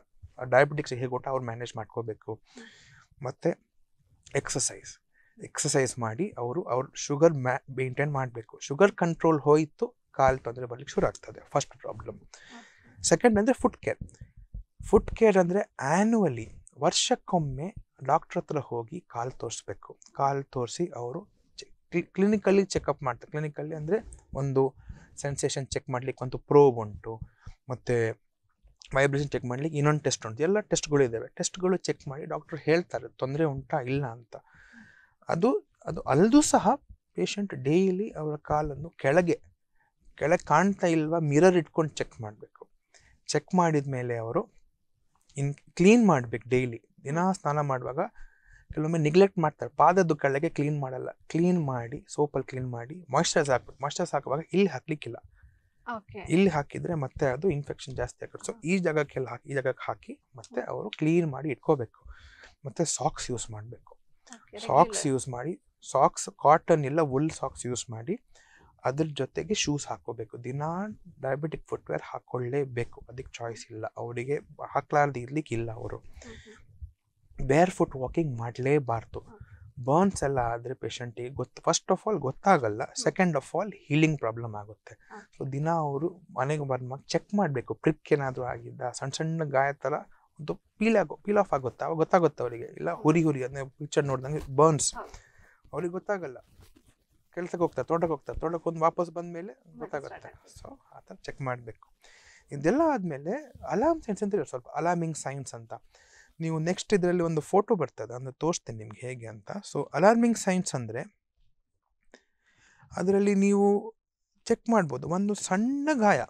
ಡಯಾಬಿಟಿಕ್ಸ್ ಹೇಗೆ ಕೊಟ್ಟು ಅವ್ರು ಮ್ಯಾನೇಜ್ ಮಾಡ್ಕೋಬೇಕು ಮತ್ತು ಎಕ್ಸಸೈಸ್ ಎಕ್ಸಸೈಸ್ ಮಾಡಿ ಅವರು ಅವ್ರ ಶುಗರ್ ಮ್ಯಾ ಮೇಂಟೈನ್ ಮಾಡಬೇಕು ಶುಗರ್ ಕಂಟ್ರೋಲ್ ಹೋಯಿತು ಕಾಲು ತೊಂದರೆ ಬರಲಿಕ್ಕೆ ಶುರು ಆಗ್ತದೆ ಫಸ್ಟ್ ಪ್ರಾಬ್ಲಮ್ ಸೆಕೆಂಡ್ ಅಂದರೆ ಫುಡ್ ಕೇರ್ ಫುಡ್ ಕೇರ್ ಅಂದರೆ ಆ್ಯನ್ಯುವಲಿ ವರ್ಷಕ್ಕೊಮ್ಮೆ ಡಾಕ್ಟ್ರ್ ಹತ್ರ ಹೋಗಿ ಕಾಲು ತೋರಿಸ್ಬೇಕು ಕಾಲು ತೋರಿಸಿ ಅವರು ಕ್ಲಿನಿಕಲ್ಲಿ ಚೆಕಪ್ ಮಾಡ್ತಾರೆ ಕ್ಲಿನಿಕಲ್ಲಿ ಅಂದರೆ ಒಂದು ಸೆನ್ಸೇಷನ್ ಚೆಕ್ ಮಾಡಲಿಕ್ಕೆ ಒಂದು ಪ್ರೋಬ್ ಉಂಟು ಮತ್ತು ವೈಬ್ರೇಷನ್ ಚೆಕ್ ಮಾಡಲಿಕ್ಕೆ ಇನ್ನೊಂದು ಟೆಸ್ಟ್ ಉಂಟು ಎಲ್ಲ ಟೆಸ್ಟ್ಗಳು ಇದ್ದಾವೆ ಟೆಸ್ಟ್ಗಳು ಚೆಕ್ ಮಾಡಿ ಡಾಕ್ಟರ್ ಹೇಳ್ತಾರೆ ತೊಂದರೆ ಉಂಟಾ ಇಲ್ಲ ಅಂತ ಅದು ಅದು ಅಲ್ಲದೂ ಸಹ ಪೇಷಂಟ್ ಡೈಲಿ ಅವರ ಕಾಲನ್ನು ಕೆಳಗೆ ಕೆಳಗೆ ಕಾಣ್ತಾ ಇಲ್ವಾ ಮಿರರ್ ಇಟ್ಕೊಂಡು ಚೆಕ್ ಮಾಡಬೇಕು ಚೆಕ್ ಮಾಡಿದ ಮೇಲೆ ಅವರು ಇನ್ ಕ್ಲೀನ್ ಮಾಡಬೇಕು ಡೈಲಿ ದಿನ ಸ್ನಾನ ಮಾಡುವಾಗ ಕೆಲವೊಮ್ಮೆ ನೆಗ್ಲೆಕ್ಟ್ ಮಾಡ್ತಾರೆ ಪಾದದ್ದು ಕೆಳಗೆ ಕ್ಲೀನ್ ಮಾಡಲ್ಲ ಕ್ಲೀನ್ ಮಾಡಿ ಸೋಪಲ್ಲಿ ಕ್ಲೀನ್ ಮಾಡಿ ಮಾಯಶ್ಚರೈಸ್ ಹಾಕ್ಬೇಕು ಮಾಯ್ಶ್ಚರೈಸ್ ಹಾಕುವಾಗ ಇಲ್ಲಿ ಹಾಕಲಿಕ್ಕಿಲ್ಲ ಇಲ್ಲಿ ಹಾಕಿದ್ರೆ ಮತ್ತೆ ಅದು ಇನ್ಫೆಕ್ಷನ್ ಜಾಸ್ತಿ ಆಗುತ್ತೆ ಸೊ ಈ ಜಾಗಕ್ಕೆ ಹಾಕಿ ಈ ಜಾಗಕ್ಕೆ ಹಾಕಿ ಮತ್ತೆ ಅವರು ಕ್ಲೀನ್ ಮಾಡಿ ಇಟ್ಕೋಬೇಕು ಮತ್ತೆ ಸಾಕ್ಸ್ ಯೂಸ್ ಮಾಡಬೇಕು ಸಾಕ್ಸ್ ಯೂಸ್ ಮಾಡಿ ಸಾಕ್ಸ್ ಕಾಟನ್ ಇಲ್ಲ ವುಲ್ ಸಾಕ್ಸ್ ಯೂಸ್ ಮಾಡಿ ಅದ್ರ ಜೊತೆಗೆ ಶೂಸ್ ಹಾಕೋಬೇಕು ದಿನಾ ಡಯಾಬಿಟಿಕ್ ಫುಟ್ವೇರ್ ಹಾಕೊಳ್ಳೇಬೇಕು ಅದಕ್ಕೆ ಚಾಯ್ಸ್ ಇಲ್ಲ ಅವರಿಗೆ ಹಾಕ್ಲಾರ್ದು ಇರ್ಲಿಕ್ಕಿಲ್ಲ ಅವರು ಬೇರ್ ಫುಟ್ ವಾಕಿಂಗ್ ಮಾಡಲೇಬಾರ್ದು ಬರ್ನ್ಸ್ ಎಲ್ಲ ಆದರೆ ಪೇಷಂಟಿಗೆ ಗೊತ್ತು ಫಸ್ಟ್ ಆಫ್ ಆಲ್ ಗೊತ್ತಾಗಲ್ಲ second of all healing problem ಆಗುತ್ತೆ ಸೊ ದಿನ ಅವರು ಮನೆಗೆ ಬಂದಾಗ ಚೆಕ್ ಮಾಡಬೇಕು ಪ್ರಿಕ್ ಏನಾದರೂ ಆಗಿದ್ದ ಸಣ್ಣ ಸಣ್ಣ ಗಾಯ ಥರ ಒಂದು ಪೀಲ್ ಆಗೋ ಪೀಲ್ ಆಫ್ ಆಗುತ್ತಾ ಅವಾಗ ಗೊತ್ತಾಗುತ್ತೆ ಅವರಿಗೆ ಇಲ್ಲ ಹುರಿ ಹುರಿ ಅದನ್ನ ಪಿಕ್ಚರ್ ನೋಡಿದಂಗೆ ಬರ್ನ್ಸ್ ಅವ್ರಿಗೆ ಗೊತ್ತಾಗಲ್ಲ ಕೆಲಸಕ್ಕೆ ಹೋಗ್ತಾರೆ ತೋಟಕ್ಕೆ ಹೋಗ್ತಾರೆ ತೋಟಕ್ಕೆ ಒಂದು ವಾಪಸ್ ಬಂದ ಮೇಲೆ ಗೊತ್ತಾಗುತ್ತೆ ಸೊ ಆ ಥರ ಚೆಕ್ ಮಾಡಬೇಕು ಇದೆಲ್ಲ ಆದಮೇಲೆ ಅಲಾರ್ಮ್ ಸೈನ್ಸ್ ಅಂತ ಸ್ವಲ್ಪ ಅಲಾರ್ಮಿಂಗ್ ಸೈನ್ಸ್ ಅಂತ ನೀವು ನೆಕ್ಸ್ಟ್ ಇದರಲ್ಲಿ ಒಂದು ಫೋಟೋ ಬರ್ತದೆ ಅಂದರೆ ತೋರಿಸ್ತೇನೆ ನಿಮ್ಗೆ ಹೇಗೆ ಅಂತ ಸೊ ಅಲಾರ್ಮಿಂಗ್ ಸೈನ್ಸ್ ಅಂದರೆ ಅದರಲ್ಲಿ ನೀವು ಚೆಕ್ ಮಾಡ್ಬೋದು ಒಂದು ಸಣ್ಣ ಗಾಯ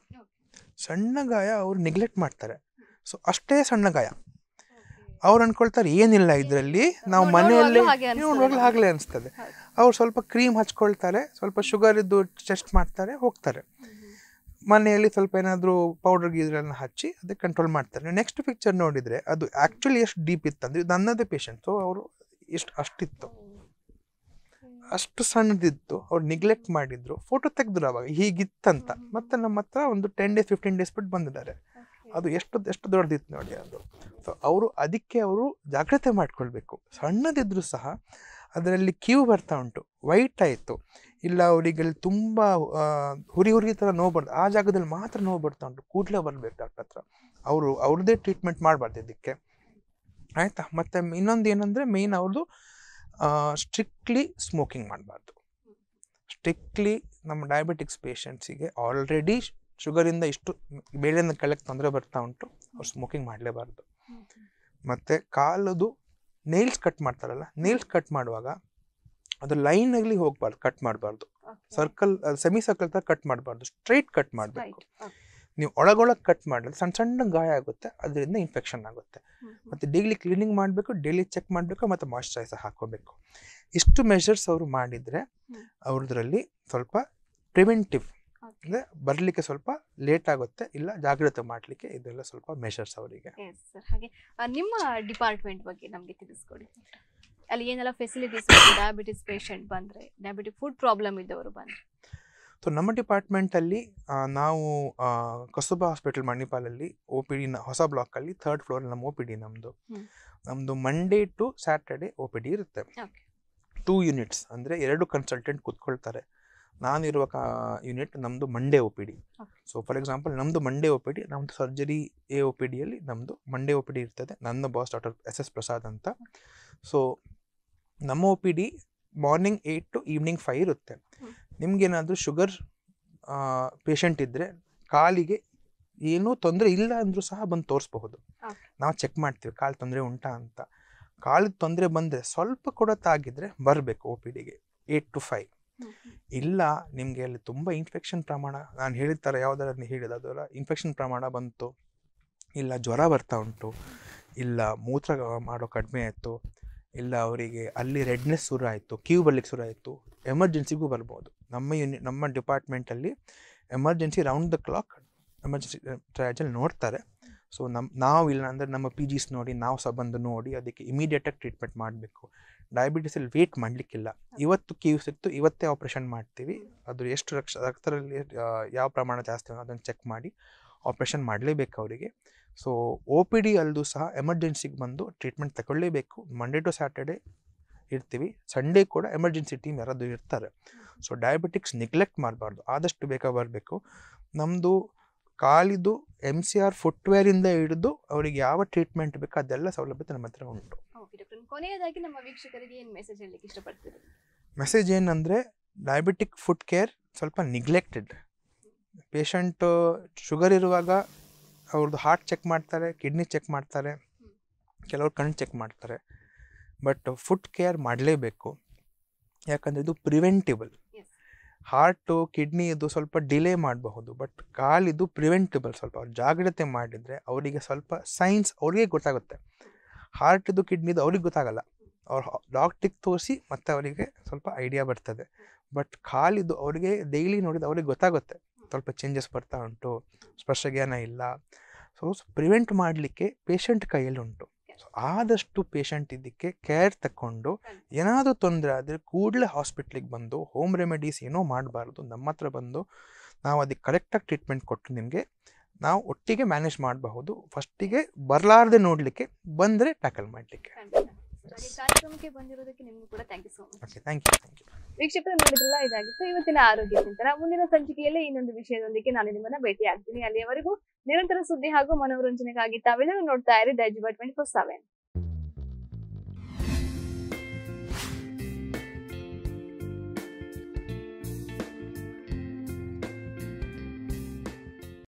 ಸಣ್ಣ ಗಾಯ ಅವ್ರು ನೆಗ್ಲೆಕ್ಟ್ ಮಾಡ್ತಾರೆ ಸೊ ಅಷ್ಟೇ ಸಣ್ಣ ಗಾಯ ಅವ್ರು ಅಂದ್ಕೊಳ್ತಾರೆ ಏನಿಲ್ಲ ಇದರಲ್ಲಿ ನಾವು ಮನೆಯಲ್ಲಿ ನೋಡಲು ಆಗಲೇ ಅನಿಸ್ತದೆ ಅವ್ರು ಸ್ವಲ್ಪ ಕ್ರೀಮ್ ಹಚ್ಕೊಳ್ತಾರೆ ಸ್ವಲ್ಪ ಶುಗರ್ ಇದ್ದು ಟೆಸ್ಟ್ ಮಾಡ್ತಾರೆ ಹೋಗ್ತಾರೆ ಮನೆಯಲ್ಲಿ ಸ್ವಲ್ಪ ಏನಾದರೂ ಪೌಡರ್ ಗೀಸರನ್ನು ಹಚ್ಚಿ ಅದಕ್ಕೆ ಕಂಟ್ರೋಲ್ ಮಾಡ್ತಾರೆ ನೆಕ್ಸ್ಟ್ ಪಿಕ್ಚರ್ ನೋಡಿದರೆ ಅದು ಆ್ಯಕ್ಚುಲಿ ಎಷ್ಟು ಡೀಪ್ ಅಂದರೆ ಇದು ನನ್ನದೇ ಸೊ ಅವರು ಎಷ್ಟು ಅಷ್ಟಿತ್ತು ಅಷ್ಟು ಸಣ್ಣದಿತ್ತು ಅವ್ರು ನೆಗ್ಲೆಕ್ಟ್ ಮಾಡಿದ್ರು ಫೋಟೋ ತೆಗೆದ್ರು ಅವಾಗ ಹೀಗಿತ್ತಂತ ಮತ್ತೆ ನಮ್ಮ ಹತ್ರ ಒಂದು ಟೆನ್ ಡೇಸ್ ಫಿಫ್ಟೀನ್ ಡೇಸ್ ಬಿಟ್ಟು ಬಂದಿದ್ದಾರೆ ಅದು ಎಷ್ಟು ಎಷ್ಟು ದೊಡ್ಡದಿತ್ತು ನೋಡಿ ಅದು ಸೊ ಅವರು ಅದಕ್ಕೆ ಅವರು ಜಾಗ್ರತೆ ಮಾಡಿಕೊಳ್ಬೇಕು ಸಣ್ಣದಿದ್ದರೂ ಸಹ ಅದರಲ್ಲಿ ಕ್ಯೂ ಬರ್ತಾ ಉಂಟು ವೈಟ್ ಆಯಿತು ಇಲ್ಲ ಅವರಿಗೆ ತುಂಬ ಹುರಿ ಹುರಿ ಥರ ನೋವು ಆ ಜಾಗದಲ್ಲಿ ಮಾತ್ರ ನೋವು ಬರ್ತಾ ಉಂಟು ಕೂಡಲೇ ಬರಬೇಕು ಡಾಕ್ಟರ್ ಹತ್ರ ಅವರು ಅವ್ರದ್ದೇ ಟ್ರೀಟ್ಮೆಂಟ್ ಮಾಡಬಾರ್ದು ಇದಕ್ಕೆ ಆಯಿತಾ ಮತ್ತು ಇನ್ನೊಂದು ಏನಂದರೆ ಮೇಯ್ನ್ ಅವ್ರದ್ದು ಸ್ಟ್ರಿಕ್ಟ್ಲಿ ಸ್ಮೋಕಿಂಗ್ ಮಾಡಬಾರ್ದು ಸ್ಟ್ರಿಕ್ಟ್ಲಿ ನಮ್ಮ ಡಯಾಬಿಟಿಕ್ಸ್ ಪೇಷಂಟ್ಸಿಗೆ ಆಲ್ರೆಡಿ ಶುಗರಿಂದ ಇಷ್ಟು ಬೇಳೆಯಿಂದ ಕೆಳಕ್ಕೆ ತೊಂದರೆ ಬರ್ತಾ ಉಂಟು ಅವ್ರು ಸ್ಮೋಕಿಂಗ್ ಮಾಡಲೇಬಾರ್ದು ಮತ್ತು ಕಾಲದು ನೇಲ್ಸ್ ಕಟ್ ಮಾಡ್ತಾರಲ್ಲ ನೇಲ್ಸ್ ಕಟ್ ಮಾಡುವಾಗ ಅದು ಲೈನ್ ಆಗಲಿ ಹೋಗಬಾರ್ದು ಕಟ್ ಮಾಡಬಾರ್ದು ಸರ್ಕಲ್ ಸೆಮಿ ಸರ್ಕಲ್ ತರ ಕಟ್ ಮಾಡಬಾರ್ದು ಸ್ಟ್ರೈಟ್ ಕಟ್ ಮಾಡಬೇಕು ನೀವು ಒಳಗೊಳಗೆ ಕಟ್ ಮಾಡಿದ್ರೆ ಸಣ್ಣ ಸಣ್ಣ ಗಾಯ ಆಗುತ್ತೆ ಅದರಿಂದ ಇನ್ಫೆಕ್ಷನ್ ಆಗುತ್ತೆ ಮತ್ತು ಡೈಲಿ ಕ್ಲೀನಿಂಗ್ ಮಾಡಬೇಕು ಡೈಲಿ ಚೆಕ್ ಮಾಡಬೇಕು ಮತ್ತು ಮಾಯಿಶ್ಚರೈಸರ್ ಹಾಕೋಬೇಕು ಇಷ್ಟು ಮೆಷರ್ಸ್ ಅವರು ಮಾಡಿದರೆ ಅವ್ರದ್ರಲ್ಲಿ ಸ್ವಲ್ಪ ಪ್ರಿವೆಂಟಿವ್ ಅಂದರೆ ಬರಲಿಕ್ಕೆ ಸ್ವಲ್ಪ ಲೇಟ್ ಆಗುತ್ತೆ ಇಲ್ಲ ಜಾಗ್ರತೆ ಮಾಡಲಿಕ್ಕೆ ಇದೆಲ್ಲ ಸ್ವಲ್ಪ ಮೆಷರ್ಸ್ ಅವರಿಗೆ ಹಾಗೆ ನಿಮ್ಮ ಡಿಪಾರ್ಟ್ಮೆಂಟ್ ಬಗ್ಗೆ ನಮಗೆ ತಿಳಿಸ್ಕೊಡಿ ಅಲ್ಲಿ ಏನೆಲ್ಲ ಫೆಸಿಲಿಟೀಸ್ ಡಯಾಬಿಟಿಸ್ ಪೇಷಂಟ್ ಬಂದರೆ ಡಯಾಬಿಟಿಕ್ ಫುಡ್ ಪ್ರಾಬ್ಲಮ್ ಇದ್ದವರು ಬಂದರೆ ಸೊ ನಮ್ಮ ಡಿಪಾರ್ಟ್ಮೆಂಟಲ್ಲಿ ನಾವು ಕಸುಬಾ ಹಾಸ್ಪಿಟಲ್ ಮಣಿಪಾಲಲ್ಲಿ ಒ ಪಿ ಡಿ ಹೊಸ ಬ್ಲಾಕಲ್ಲಿ ಥರ್ಡ್ ಫ್ಲೋರ್ ನಮ್ಮ ಒ ಪಿ ಡಿ ನಮ್ಮದು ನಮ್ಮದು Monday to Saturday O P D ಇರುತ್ತೆ ಟೂ ಯೂನಿಟ್ಸ್ ಅಂದರೆ ಎರಡು ಕನ್ಸಲ್ಟೆಂಟ್ ಕೂತ್ಕೊಳ್ತಾರೆ ನಾನಿರುವ ಕಾ ಯೂನಿಟ್ ನಮ್ಮದು Monday O P D so for example ನಮ್ಮದು ಮಂಡೇ ಒ ಪಿ ಡಿ ನಮ್ಮದು ಸರ್ಜರಿ ಎ ಒ ಪಿ ಡಿಯಲ್ಲಿ ನಮ್ಮದು ಮಂಡೇ ಒ ಪಿ ಡಿ ಇರ್ತದೆ ನನ್ನ boss doctor S S Prasad ಅಂತ ಸೊ ನಮ್ಮ O P D morning eight to evening five ಇರುತ್ತೆ ನಿಮ್ಗೇನಾದರೂ ಶುಗರ್ ಪೇಷಂಟ್ ಇದ್ದರೆ ಕಾಲಿಗೆ ಏನೂ ತೊಂದರೆ ಇಲ್ಲ ಅಂದರೂ ಸಹ ಬಂದು ತೋರಿಸ್ಬಹುದು ನಾವು ಚೆಕ್ ಮಾಡ್ತೀವಿ ಕಾಲು ತೊಂದರೆ ಉಂಟಾ ಅಂತ ಕಾಲಿಗೆ ತೊಂದರೆ ಬಂದರೆ ಸ್ವಲ್ಪ ಕೂಡ ತಾಗಿದ್ರೆ ಬರಬೇಕು ಒ ಪಿ ಡಿಗೆ ಏಯ್ಟ್ ಟು ಫೈ ಇಲ್ಲ ನಿಮಗೆ ಅಲ್ಲಿ ತುಂಬ ಇನ್ಫೆಕ್ಷನ್ ಪ್ರಮಾಣ ನಾನು ಹೇಳಿದ ಥರ ಯಾವುದಾದ್ರು ಹೇಳಿದ ಅದರ ಇನ್ಫೆಕ್ಷನ್ ಪ್ರಮಾಣ ಬಂತು ಇಲ್ಲ ಜ್ವರ ಬರ್ತಾ ಉಂಟು ಇಲ್ಲ ಮೂತ್ರ ಮಾಡೋ ಕಡಿಮೆ ಆಯಿತು ಇಲ್ಲ ಅವರಿಗೆ ಅಲ್ಲಿ ರೆಡ್ನೆಸ್ ಶುರು ಆಯಿತು ಕ್ಯೂ ಬರ್ಲಿಕ್ಕೆ ಶುರು ಆಯಿತು ಎಮರ್ಜೆನ್ಸಿಗೂ ಬರ್ಬೋದು ನಮ್ಮ ಯೂನಿ ನಮ್ಮ ಡಿಪಾರ್ಟ್ಮೆಂಟಲ್ಲಿ emergency round the clock emergency trial ನೋಡ್ತಾರೆ ಸೊ ನಮ್ಮ ನಾವು ಇಲ್ಲ ಅಂದರೆ ನಮ್ಮ ಪಿ ಜಿಸ್ ನೋಡಿ ನಾವು ಸಂಬಂಧ ನೋಡಿ ಅದಕ್ಕೆ ಇಮಿಡಿಯೇಟಾಗಿ ಟ್ರೀಟ್ಮೆಂಟ್ ಮಾಡಬೇಕು ಡಯಾಬಿಟಿಸಲ್ಲಿ ವೇಟ್ ಮಾಡಲಿಕ್ಕಿಲ್ಲ ಇವತ್ತು ಕೀವು ಸಿಕ್ತು ಇವತ್ತೇ ಆಪ್ರೇಷನ್ ಮಾಡ್ತೀವಿ ಅದು ಎಷ್ಟು ರಕ್ಷ ರಕ್ತದಲ್ಲಿ ಯಾವ ಪ್ರಮಾಣ ಜಾಸ್ತಿ ಅದನ್ನು ಚೆಕ್ ಮಾಡಿ ಆಪ್ರೇಷನ್ ಮಾಡಲೇಬೇಕು ಅವರಿಗೆ ಸೊ ಓ ಪಿ ಡಿ ಅಲ್ಲೂ ಸಹ ಎಮರ್ಜೆನ್ಸಿಗೆ ಬಂದು ಟ್ರೀಟ್ಮೆಂಟ್ ತಗೊಳ್ಳೇಬೇಕು ಮಂಡೇ ಟು ಸ್ಯಾಟರ್ಡೇ ಇರ್ತೀವಿ ಸಂಡೇ ಕೂಡ ಎಮರ್ಜೆನ್ಸಿ ಟೀಮ್ ಯಾರಾದರೂ ಇರ್ತಾರೆ ಸೊ ಡಯಾಬಿಟಿಕ್ಸ್ ನೆಗ್ಲೆಕ್ಟ್ ಮಾಡಬಾರ್ದು ಆದಷ್ಟು ಬೇಗ ಬರಬೇಕು ನಮ್ಮದು ಕಾಲಿದು ಎಮ್ ಸಿ ಆರ್ ಫುಟ್ವೇರಿಂದ ಹಿಡಿದು ಅವರಿಗೆ ಯಾವ ಟ್ರೀಟ್ಮೆಂಟ್ ಬೇಕು ಅದೆಲ್ಲ ಸೌಲಭ್ಯ ನಮ್ಮ ಹತ್ರ ಉಂಟು ಕೊನೆಯದಾಗಿ ನಮ್ಮ ವೀಕ್ಷಕರಿಗೆ ಏನು ಮೆಸೇಜ್ ಹೇಳಲಿಕ್ಕೆ ಮೆಸೇಜ್ ಏನಂದರೆ ಡಯಾಬಿಟಿಕ್ ಫುಡ್ ಕೇರ್ ಸ್ವಲ್ಪ ನಿಗ್ಲೆಕ್ಟೆಡ್ ಪೇಷಂಟು ಶುಗರ್ ಇರುವಾಗ ಅವ್ರದ್ದು ಹಾರ್ಟ್ ಚೆಕ್ ಮಾಡ್ತಾರೆ ಕಿಡ್ನಿ ಚೆಕ್ ಮಾಡ್ತಾರೆ ಕೆಲವರು ಕಣ್ಣು ಚೆಕ್ ಮಾಡ್ತಾರೆ ಬಟ್ ಫುಡ್ ಕೇರ್ ಮಾಡಲೇಬೇಕು ಯಾಕಂದರೆ ಇದು ಪ್ರಿವೆಂಟಿಬಲ್ ಹಾರ್ಟು ಕಿಡ್ನಿ ಇದು ಸ್ವಲ್ಪ ಡಿಲೇ ಮಾಡಬಹುದು ಬಟ್ ಕಾಲಿದು ಪ್ರಿವೆಂಟಬಲ್ ಸ್ವಲ್ಪ ಅವ್ರು ಜಾಗ್ರತೆ ಮಾಡಿದರೆ ಅವರಿಗೆ ಸ್ವಲ್ಪ ಸೈನ್ಸ್ ಅವ್ರಿಗೆ ಗೊತ್ತಾಗುತ್ತೆ ಹಾರ್ಟಿದು ಕಿಡ್ನಿದು ಅವ್ರಿಗೆ ಗೊತ್ತಾಗಲ್ಲ ಅವ್ರು ಡಾಕ್ಟ್ರಿಗೆ ತೋರಿಸಿ ಮತ್ತೆ ಅವರಿಗೆ ಸ್ವಲ್ಪ ಐಡಿಯಾ ಬರ್ತದೆ ಬಟ್ ಕಾಲಿದು ಅವರಿಗೆ ಡೈಲಿ ನೋಡಿದ ಅವ್ರಿಗೆ ಗೊತ್ತಾಗುತ್ತೆ ಸ್ವಲ್ಪ ಚೇಂಜಸ್ ಬರ್ತಾ ಉಂಟು ಸ್ಪರ್ಶ ಜ್ಞಾನ ಇಲ್ಲ ಸೊ ಪ್ರಿವೆಂಟ್ ಮಾಡಲಿಕ್ಕೆ ಪೇಷಂಟ್ ಕೈಯಲ್ಲಿ ಉಂಟು ಸೊ ಆದಷ್ಟು ಪೇಷಂಟ್ ಇದಕ್ಕೆ ಕೇರ್ ತಗೊಂಡು ಏನಾದರೂ ತೊಂದರೆ ಆದರೆ ಕೂಡಲೇ ಹಾಸ್ಪಿಟ್ಲಿಗೆ ಬಂದು ಹೋಮ್ ರೆಮಿಡೀಸ್ ಏನೋ ಮಾಡಬಾರ್ದು ನಮ್ಮ ಹತ್ರ ಬಂದು ನಾವು ಅದಕ್ಕೆ ಕರೆಕ್ಟಾಗಿ ಟ್ರೀಟ್ಮೆಂಟ್ ಕೊಟ್ಟು ನಿಮಗೆ ನಾವು ಒಟ್ಟಿಗೆ ಮ್ಯಾನೇಜ್ ಮಾಡಬಹುದು ಫಸ್ಟಿಗೆ ಬರಲಾರ್ದೆ ನೋಡಲಿಕ್ಕೆ ಬಂದರೆ ಟ್ಯಾಕಲ್ ಮಾಡಲಿಕ್ಕೆ ಕಾರ್ಯಕ್ರಮಕ್ಕೆ ಬಂದಿರೋದಕ್ಕೆ ನಿಮಗೂ ಕೂಡ thank you so much thank you thank you ವೀಕ್ಷಕರು ನೋಡಿದ್ರಲ್ಲ ಇದಾಗಿತ್ತು ಇವತ್ತಿನ ಆರೋಗ್ಯ ಚಿಂತನ ಮುಂದಿನ ಸಂಚಿಕೆಯಲ್ಲಿ ಇನ್ನೊಂದು ವಿಷಯದೊಂದಿಗೆ ನಾನು ನಿಮ್ಮನ್ನ ಭೇಟಿ ಆಗ್ತೀನಿ ಅಲ್ಲಿಯವರೆಗೂ ನಿರಂತರ ಸುದ್ದಿ ಹಾಗೂ ಮನೋರಂಜನೆಗಾಗಿ ತಾವೆಲ್ಲರೂ ನೋಡ್ತಾ ಇರಿ ಡೈಜ್ ಟ್ವೆಂಟಿ ಫೋರ್ ಸೆವೆನ್